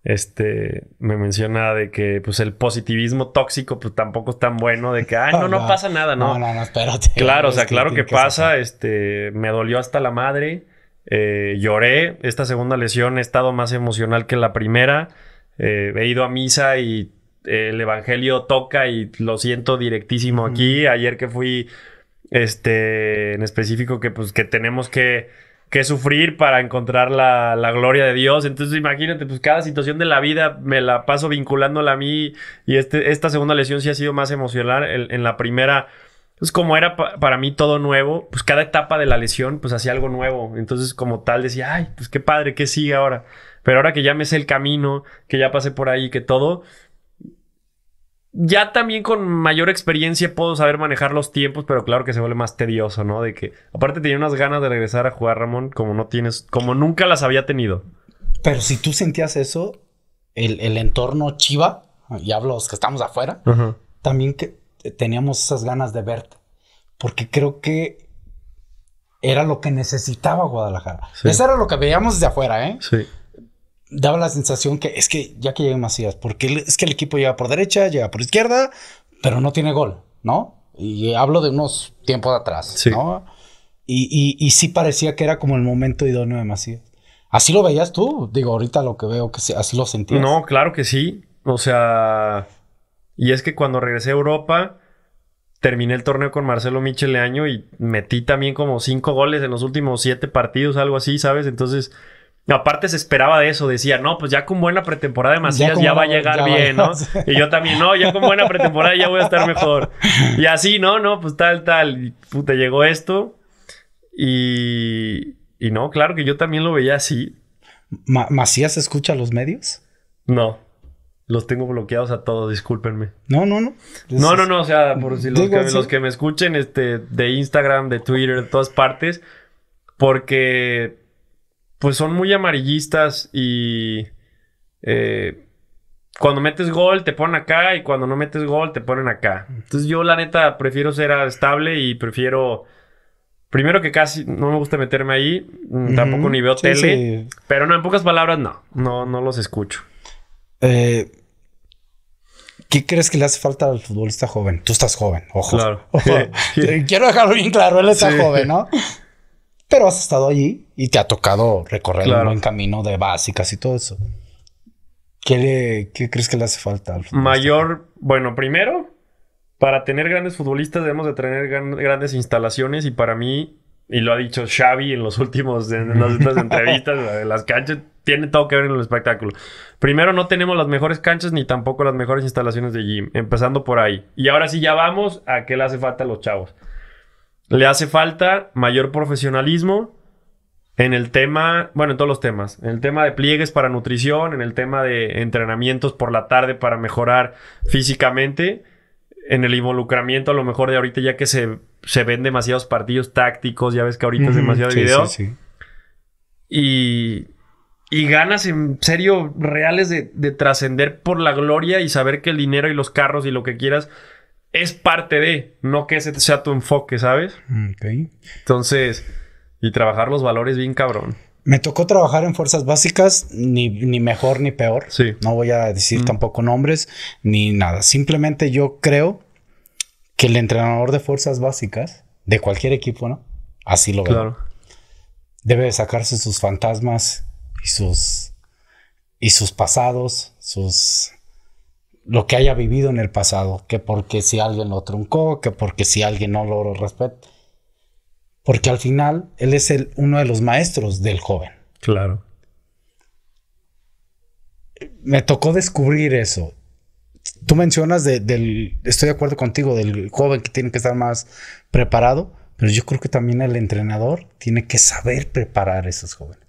este, me menciona de que pues el positivismo tóxico pues tampoco es tan bueno, de que, ay, no, [LAUGHS] no, pasa nada, ¿no? No, no, no, espérate. Claro, o sea, claro que, pasa, este, me dolió hasta la madre, eh, lloré, esta segunda lesión he estado más emocional que la primera, eh, he ido a misa y el Evangelio toca y lo siento directísimo aquí. Ayer que fui, este, en específico, que pues que tenemos que, que sufrir para encontrar la, la, gloria de Dios. Entonces imagínate, pues cada situación de la vida me la paso vinculándola a mí y este, esta segunda lesión sí ha sido más emocional. En, la primera... Es pues, como era para mí todo nuevo, pues cada etapa de la lesión, pues hacía algo nuevo. Entonces, como tal, decía, ay, pues qué padre, que sigue ahora. Pero ahora que ya me sé el camino, que ya pasé por ahí, que todo, ya también con mayor experiencia puedo saber manejar los tiempos, pero claro que se vuelve más tedioso, ¿no? De que aparte tenía unas ganas de regresar a jugar Ramón como no tienes, como nunca las había tenido. Pero si tú sentías eso, el, entorno chiva, y hablo los que estamos afuera, también que teníamos esas ganas de verte, porque creo que era lo que necesitaba Guadalajara. Eso era lo que veíamos desde afuera, ¿eh? Sí daba la sensación que es que ya que llega Macías, porque es que el equipo llega por derecha, llega por izquierda, pero no tiene gol, ¿no? Y hablo de unos tiempos atrás, ¿no? Y, sí parecía que era como el momento idóneo de Macías. ¿Así lo veías tú? Digo, ahorita lo que veo que así lo sentías. No, claro que sí. O sea, y es que cuando regresé a Europa, terminé el torneo con Marcelo Michele Año y metí también como cinco goles en los últimos siete partidos, algo así, ¿sabes? Entonces, Aparte se esperaba de eso, decía, no, pues ya con buena pretemporada de Macías ya, va a llegar bien, ¿no? [LAUGHS] y yo también, no, ya con buena pretemporada ya voy a estar mejor. Y así, no, no, pues tal, tal. Y puta, llegó esto. Y, y no, claro que yo también lo veía así. ¿Macías escucha los medios? No. Los tengo bloqueados a todos, discúlpenme. No, no, no. no, no, no, o sea, por si los, que, los que me escuchen este, de Instagram, de Twitter, de todas partes, porque pues son muy amarillistas y eh, cuando metes gol te ponen acá y cuando no metes gol te ponen acá. Entonces yo la neta prefiero ser estable y prefiero... Primero que casi no me gusta meterme ahí, mm, tampoco ni veo tele, pero no, en pocas palabras no, no, no los escucho. Eh, ¿Qué crees que le hace falta al futbolista joven? Tú estás joven, ojo. Claro. [LAUGHS] [LAUGHS] Quiero dejarlo bien claro, él está joven, ¿no? pero has estado allí y te ha tocado recorrer un buen camino de básicas y todo eso. ¿Qué, crees que le hace falta Mayor, bueno, primero, para tener grandes futbolistas debemos de tener grandes instalaciones y para mí, y lo ha dicho Xavi en los últimos, las [LAUGHS] últimas entrevistas, las canchas, tiene todo que ver en el espectáculo. Primero, no tenemos las mejores canchas ni tampoco las mejores instalaciones de gym, empezando por ahí. Y ahora sí ya vamos a qué le hace falta a los chavos. Le hace falta mayor profesionalismo en el tema, bueno, en todos los temas, en el tema de pliegues para nutrición, en el tema de entrenamientos por la tarde para mejorar físicamente, en el involucramiento a lo mejor de ahorita ya que se, ven demasiados partidos tácticos, ya ves que ahorita es demasiado video. Y, y, ganas en serio reales de, de trascender por la gloria y saber que el dinero y los carros y lo que quieras es parte de, no que ese sea tu enfoque, ¿sabes? Ok. Entonces, y trabajar los valores bien cabrón. Me tocó trabajar en fuerzas básicas, ni, mejor ni peor. Sí. No voy a decir mm. tampoco nombres ni nada. Simplemente yo creo que el entrenador de fuerzas básicas, de cualquier equipo, ¿no? Así lo veo. Claro. Debe sacarse sus fantasmas y sus, y sus pasados, sus lo que haya vivido en el pasado, que porque si alguien lo truncó, que porque si alguien no lo respeta. Porque al final él es el, uno de los maestros del joven. Claro. Me tocó descubrir eso. Tú mencionas del, estoy de acuerdo contigo, del joven que tiene que estar más preparado, pero yo creo que también el entrenador tiene que saber preparar a esos jóvenes.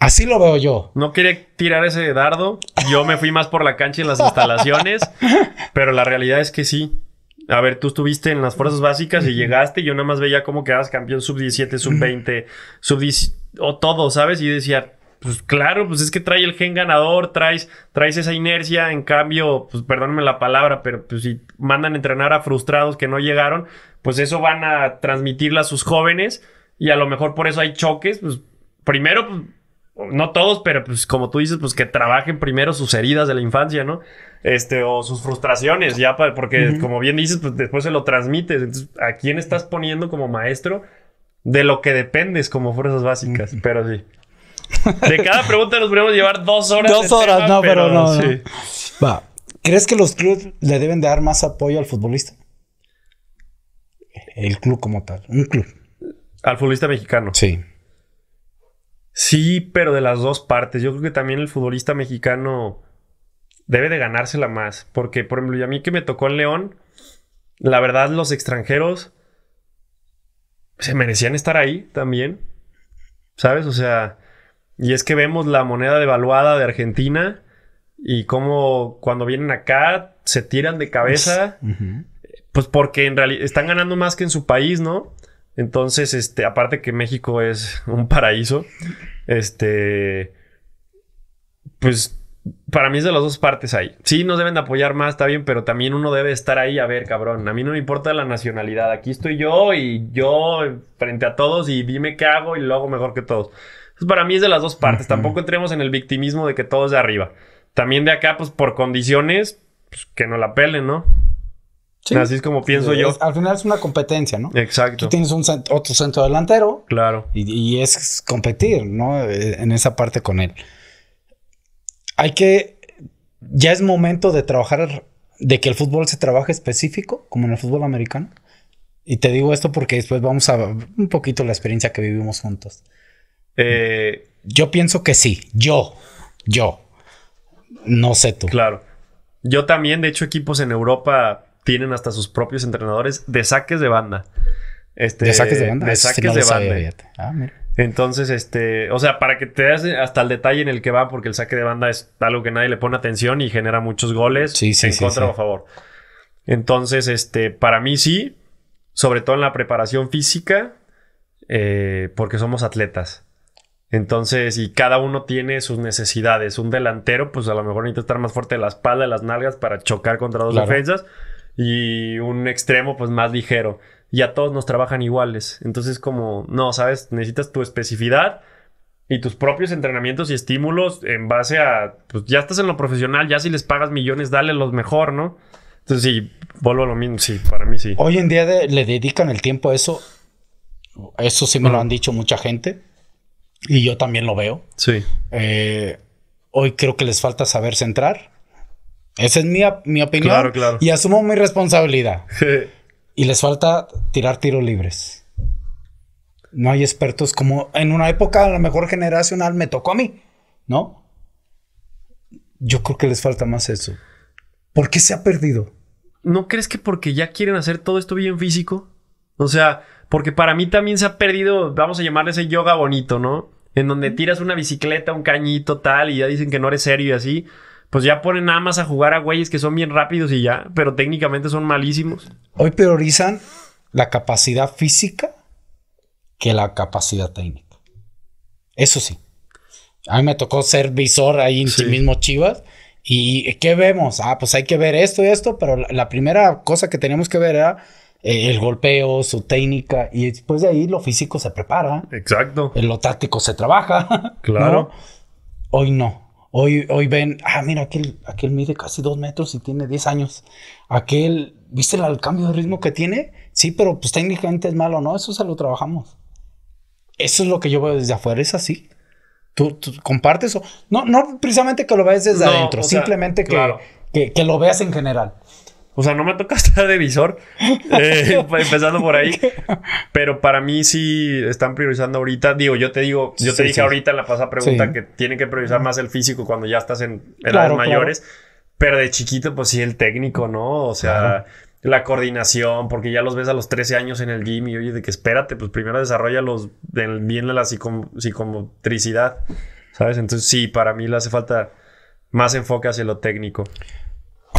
Así lo veo yo. No quería tirar ese dardo. Yo me fui más por la cancha y las instalaciones. [LAUGHS] pero la realidad es que sí. A ver, tú estuviste en las fuerzas básicas y llegaste. Y yo nada más veía cómo quedabas campeón sub-17, sub-20, sub-10 o todo, ¿sabes? Y decía, pues claro, pues es que trae el gen ganador, traes, traes esa inercia. En cambio, pues perdónenme la palabra, pero pues si mandan entrenar a frustrados que no llegaron, pues eso van a transmitirla a sus jóvenes. Y a lo mejor por eso hay choques. Pues primero, pues no todos, pero pues como tú dices, pues que trabajen primero sus heridas de la infancia, ¿no? Este, o sus frustraciones, ya, porque como bien dices, pues después se lo transmites. Entonces, ¿a quién estás poniendo como maestro? De lo que dependes como fuerzas básicas, pero sí. De cada pregunta nos podemos llevar dos horas. Dos horas, no, pero, no, Va. ¿Crees que los clubes le deben dar más apoyo al futbolista? El club como tal, un club. Al futbolista mexicano. Sí. Sí, pero de las dos partes. Yo creo que también el futbolista mexicano debe de ganársela más. Porque, por ejemplo, y a mí que me tocó en León, la verdad, los extranjeros se merecían estar ahí también. ¿Sabes? O sea, y es que vemos la moneda devaluada de Argentina y cómo cuando vienen acá se tiran de cabeza. Pues porque en realidad están ganando más que en su país, ¿no? Entonces, este, aparte que México es un paraíso, este, pues para mí es de las dos partes ahí. Sí, nos deben de apoyar más, está bien, pero también uno debe estar ahí, a ver, cabrón, a mí no me importa la nacionalidad, aquí estoy yo y yo frente a todos y dime qué hago y lo hago mejor que todos. para mí es de las dos partes, tampoco entremos en el victimismo de que todo es de arriba. También de acá, pues por condiciones, pues, que no la pelen, ¿no? Así es como pienso yo. Al final es una competencia, ¿no? Exacto. Tú tienes un otro centro delantero. Claro. Y, es competir, ¿no? Eh, en esa parte con él. Hay que. Ya es momento de trabajar. De que el fútbol se trabaje específico, como en el fútbol americano. Y te digo esto porque después vamos a un poquito la experiencia que vivimos juntos. Eh, yo pienso que sí. Yo. Yo. No sé tú. Claro. Yo también, de hecho, equipos en Europa tienen hasta sus propios entrenadores de saques de banda. Este, de saques de banda. De saques de banda. Ah, Entonces, este, o sea, para que te des hasta el detalle en el que va, porque el saque de banda es algo que nadie le pone atención y genera muchos goles sí, sí, en contra o a favor. Entonces, este, para mí sí, sobre todo en la preparación física, eh, porque somos atletas. Entonces, y cada uno tiene sus necesidades. Un delantero, pues a lo mejor necesita estar más fuerte de la espalda, de las nalgas para chocar contra dos defensas y un extremo pues más ligero. Y a todos nos trabajan iguales. Entonces como, no, sabes, necesitas tu especificidad y tus propios entrenamientos y estímulos en base a, pues ya estás en lo profesional, ya si les pagas millones, dale los mejor, ¿no? Entonces sí, vuelvo a lo mismo, sí, para mí sí. Hoy en día le dedican el tiempo a eso. Eso sí me lo han dicho mucha gente. Y yo también lo veo. Sí. Eh, hoy creo que les falta saber centrar esa es mi, opinión. Y asumo mi responsabilidad. y les falta tirar tiros libres. No hay expertos como en una época, a lo mejor generacional, me tocó a mí, ¿no? Yo creo que les falta más eso. ¿Por qué se ha perdido? ¿No crees que porque ya quieren hacer todo esto bien físico? O sea, porque para mí también se ha perdido, vamos a llamarle ese yoga bonito, ¿no? En donde tiras una bicicleta, un cañito, tal, y ya dicen que no eres serio y así pues ya ponen nada más a jugar a güeyes que son bien rápidos y ya, pero técnicamente son malísimos. Hoy priorizan la capacidad física que la capacidad técnica. Eso sí. A mí me tocó ser visor ahí en sí. mismo Chivas. ¿Y qué vemos? Ah, pues hay que ver esto y esto, pero la, primera cosa que teníamos que ver era eh, el golpeo, su técnica, y después de ahí lo físico se prepara. Exacto. Lo táctico se trabaja. [LAUGHS] Claro. Hoy no. Hoy, hoy ven, ah, mira, aquel, aquel mide casi dos metros y tiene 10 años. Aquel, ¿viste el, cambio de ritmo que tiene? Sí, pero pues técnicamente es malo, ¿no? Eso se lo trabajamos. Eso es lo que yo veo desde afuera, es así. Tú, tú compartes eso. No, no precisamente que lo veas desde adentro, simplemente claro. que, que, que, lo veas en general. O sea, no me toca [LAUGHS] estar de visor, eh, [LAUGHS] empezando por ahí. Pero para mí sí están priorizando ahorita. Digo, yo te digo, yo te dije ahorita en la pasada pregunta que tienen que priorizar más el físico cuando ya estás en edades mayores. Pero de chiquito, pues sí, el técnico, ¿no? O sea, la coordinación, porque ya los ves a los 13 años en el gym y oye, de que espérate, pues primero desarrolla los, bien la psicomotricidad, ¿sabes? Entonces sí, para mí le hace falta más enfoque hacia lo técnico.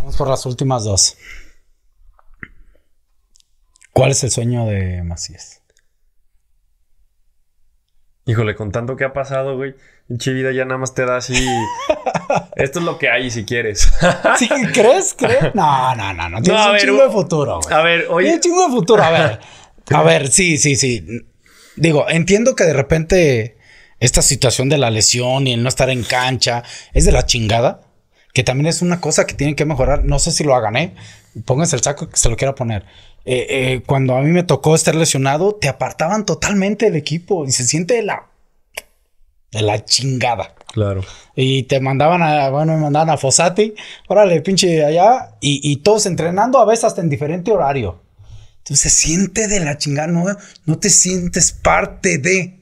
Vamos por las últimas dos. ¿Cuál es el sueño de Macías? Híjole, con tanto que ha pasado, güey. En vida ya nada más te da así. [LAUGHS] Esto es lo que hay si quieres. [LAUGHS] ¿Sí, ¿Crees? ¿Crees? [LAUGHS] No, no, no, no. Tienes un chingo de futuro, güey. A ver, oye. Tienes un chingo de futuro. A ver. A ver, sí, sí, sí. Digo, entiendo que de repente esta situación de la lesión y el no estar en cancha es de la chingada que también es una cosa que tienen que mejorar. No sé si lo hagan, ¿eh? Pónganse el saco que se lo quiera poner. Eh, eh, cuando a mí me tocó estar lesionado, te apartaban totalmente del equipo y se siente de la, de la chingada. Claro. Y te mandaban a, bueno, me mandaban a Fosati, órale, pinche allá, y, todos entrenando a veces hasta en diferente horario. Entonces se siente de la chingada, no, no te sientes parte de.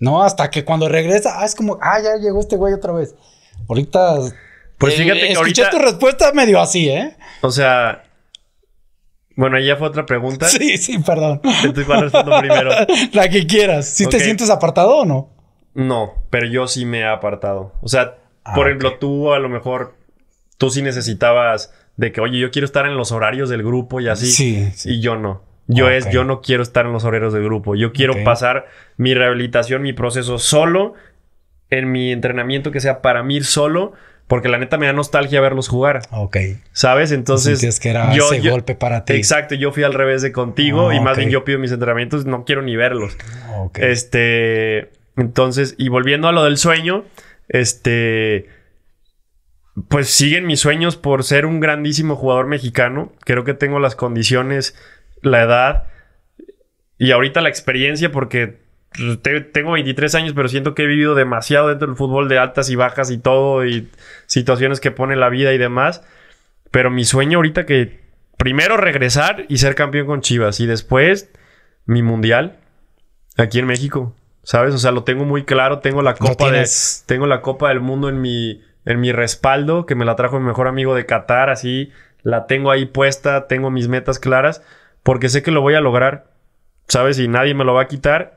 No, hasta que cuando regresa, ah, es como, ah, ya llegó este güey otra vez. Ahorita pues eh, fíjate que escuché tu respuesta medio así, ¿eh? O sea... Bueno, ya fue otra pregunta. Sí, sí, perdón. Entonces estoy respondo primero. [LAUGHS] La que quieras. ¿Si ¿Sí te sientes apartado o no? No, pero yo sí me he apartado. O sea, ah, por ejemplo, tú a lo mejor... Tú sí necesitabas de que, oye, yo quiero estar en los horarios del grupo y así. Sí. Y yo no. Yo es, yo no quiero estar en los horarios del grupo. Yo quiero pasar mi rehabilitación, mi proceso solo, en mi entrenamiento que sea para mí solo porque la neta me da nostalgia verlos jugar. Ok. ¿Sabes? Entonces. es que era ese golpe para ti. Exacto, yo fui al revés de contigo y ah, más bien yo pido mis entrenamientos, no quiero ni verlos. Este. Entonces, y volviendo a lo del sueño, este. Pues siguen mis sueños por ser un grandísimo jugador mexicano. Creo que tengo las condiciones, la edad y ahorita la experiencia, porque tengo 23 años, pero siento que he vivido demasiado dentro del fútbol de altas y bajas y todo, y situaciones que pone la vida y demás. Pero mi sueño ahorita que primero regresar y ser campeón con Chivas, y después mi mundial aquí en México. ¿Sabes? O sea, lo tengo muy claro, tengo la copa de, tengo la copa del mundo en mi en mi respaldo, que me la trajo mi mejor amigo de Qatar, así la tengo ahí puesta, tengo mis metas claras, porque sé que lo voy a lograr, ¿sabes? Y nadie me lo va a quitar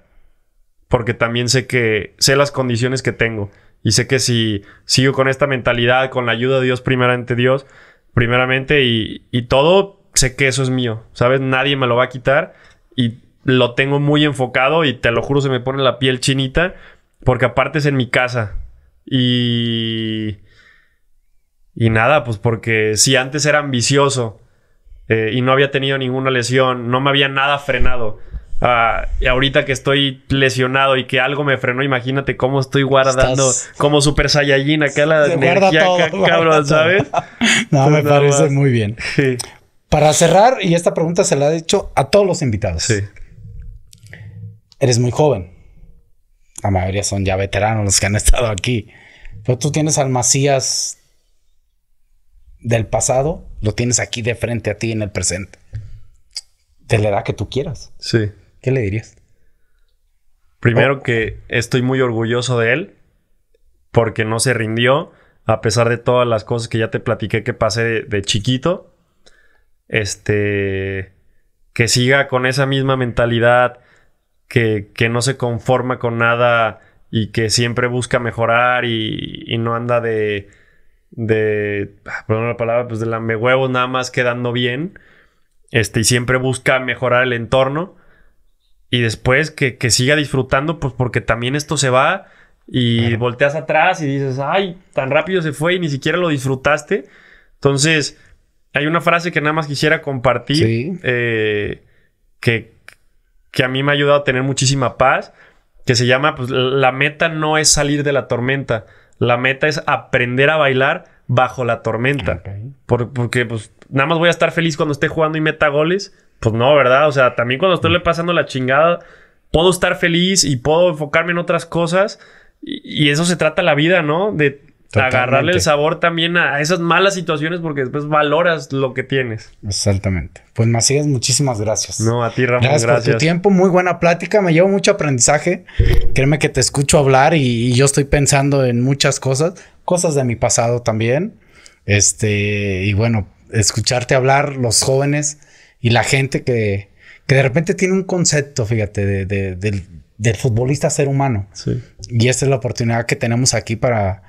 porque también sé que sé las condiciones que tengo y sé que si sigo con esta mentalidad, con la ayuda de Dios primeramente Dios, primeramente y, todo, sé que eso es mío, ¿sabes? Nadie me lo va a quitar y lo tengo muy enfocado y te lo juro se me pone la piel chinita porque aparte es en mi casa y... Y nada, pues porque si antes era ambicioso eh, y no había tenido ninguna lesión, no me había nada frenado Ah, y ahorita que estoy lesionado y que algo me frenó, imagínate cómo estoy guardando como Super Saiyajin acá la energía [LAUGHS] cabrón, ¿sabes? no, me parece muy bien. Para cerrar, y esta pregunta se la he hecho a todos los invitados. Sí. Eres muy joven. La mayoría son ya veteranos los que han estado aquí. Pero tú tienes al del pasado, lo tienes aquí de frente a ti en el presente. De la edad que tú quieras. Sí. ¿Qué le dirías? Primero que estoy muy orgulloso de él porque no se rindió a pesar de todas las cosas que ya te platiqué que pasé de, chiquito. Este, que siga con esa misma mentalidad, que, no se conforma con nada y que siempre busca mejorar y, no anda de, de, ah, perdón la palabra, pues de lame huevos nada más quedando bien. Este, y siempre busca mejorar el entorno y después que, siga disfrutando, pues porque también esto se va y volteas atrás y dices, ay, tan rápido se fue y ni siquiera lo disfrutaste. Entonces, hay una frase que nada más quisiera compartir eh, que, a mí me ha ayudado a tener muchísima paz, que se llama, pues la meta no es salir de la tormenta, la meta es aprender a bailar bajo la tormenta. porque pues nada más voy a estar feliz cuando esté jugando y meta goles, pues no, ¿verdad? O sea, también cuando estoy le pasando la chingada, puedo estar feliz y puedo enfocarme en otras cosas. Y, eso se trata la vida, ¿no? De agarrarle el sabor también a esas malas situaciones porque después valoras lo que tienes. Exactamente. Pues Macías, muchísimas gracias. No, a ti Ramón, gracias. Gracias por tu tiempo, muy buena plática, me llevo mucho aprendizaje. Créeme que te escucho hablar y yo estoy pensando en muchas cosas, cosas de mi pasado también. Este, y bueno, escucharte hablar los jóvenes y la gente que, que de repente tiene un concepto, fíjate, de, de, del, futbolista ser humano. Sí. Y esta es la oportunidad que tenemos aquí para,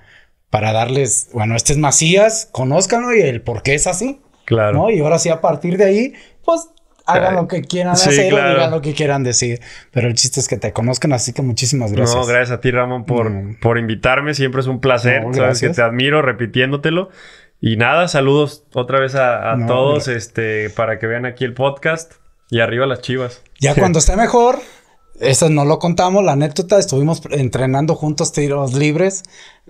para darles, bueno, este es Macías, conózcanlo y el por qué es así. Claro. ¿no? Y ahora sí, a partir de ahí, pues hagan lo que eh, quieran hacer lo que quieran decir. Pero el chiste es que te conozcan, así que muchísimas gracias. No, gracias a ti, Ramón, por, mm. por invitarme. Siempre es un placer. No, Sabes que te admiro repitiéndotelo. Y nada, saludos otra vez a, todos este, para que vean aquí el podcast y arriba las chivas. Ya cuando esté mejor, eso no lo contamos, la anécdota, estuvimos entrenando juntos tiros libres,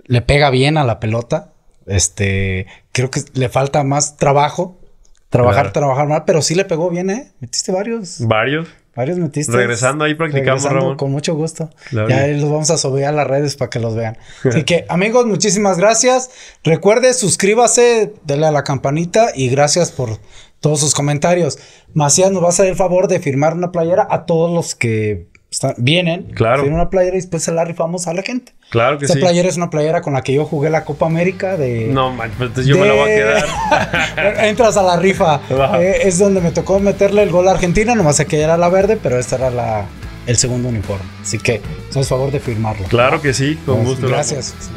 le pega bien a la pelota, este, creo que le falta más trabajo, trabajar, trabajar mal, pero sí le pegó bien, ¿eh? Metiste varios. Varios. Varios metiste. Regresando ahí practicamos, Ramón. Con mucho gusto. Ya los vamos a subir a las redes para que los vean. [LAUGHS] Así que, amigos, muchísimas gracias. Recuerde, suscríbase, dele a la campanita y gracias por todos sus comentarios. Macías nos va a hacer el favor de firmar una playera a todos los que vienen, claro. tienen una playera y después se la rifamos a la gente. Claro que Esta playera es una playera con la que yo jugué la Copa América de... No, pues entonces yo me la voy a quedar. [LAUGHS] Entras a la rifa. [LAUGHS] Eh, es donde me tocó meterle el gol a Argentina, nomás sé que era la verde, pero esta era la, el segundo uniforme. Así que, ¿sabes favor de firmarlo? Claro que sí, con gusto. Gracias.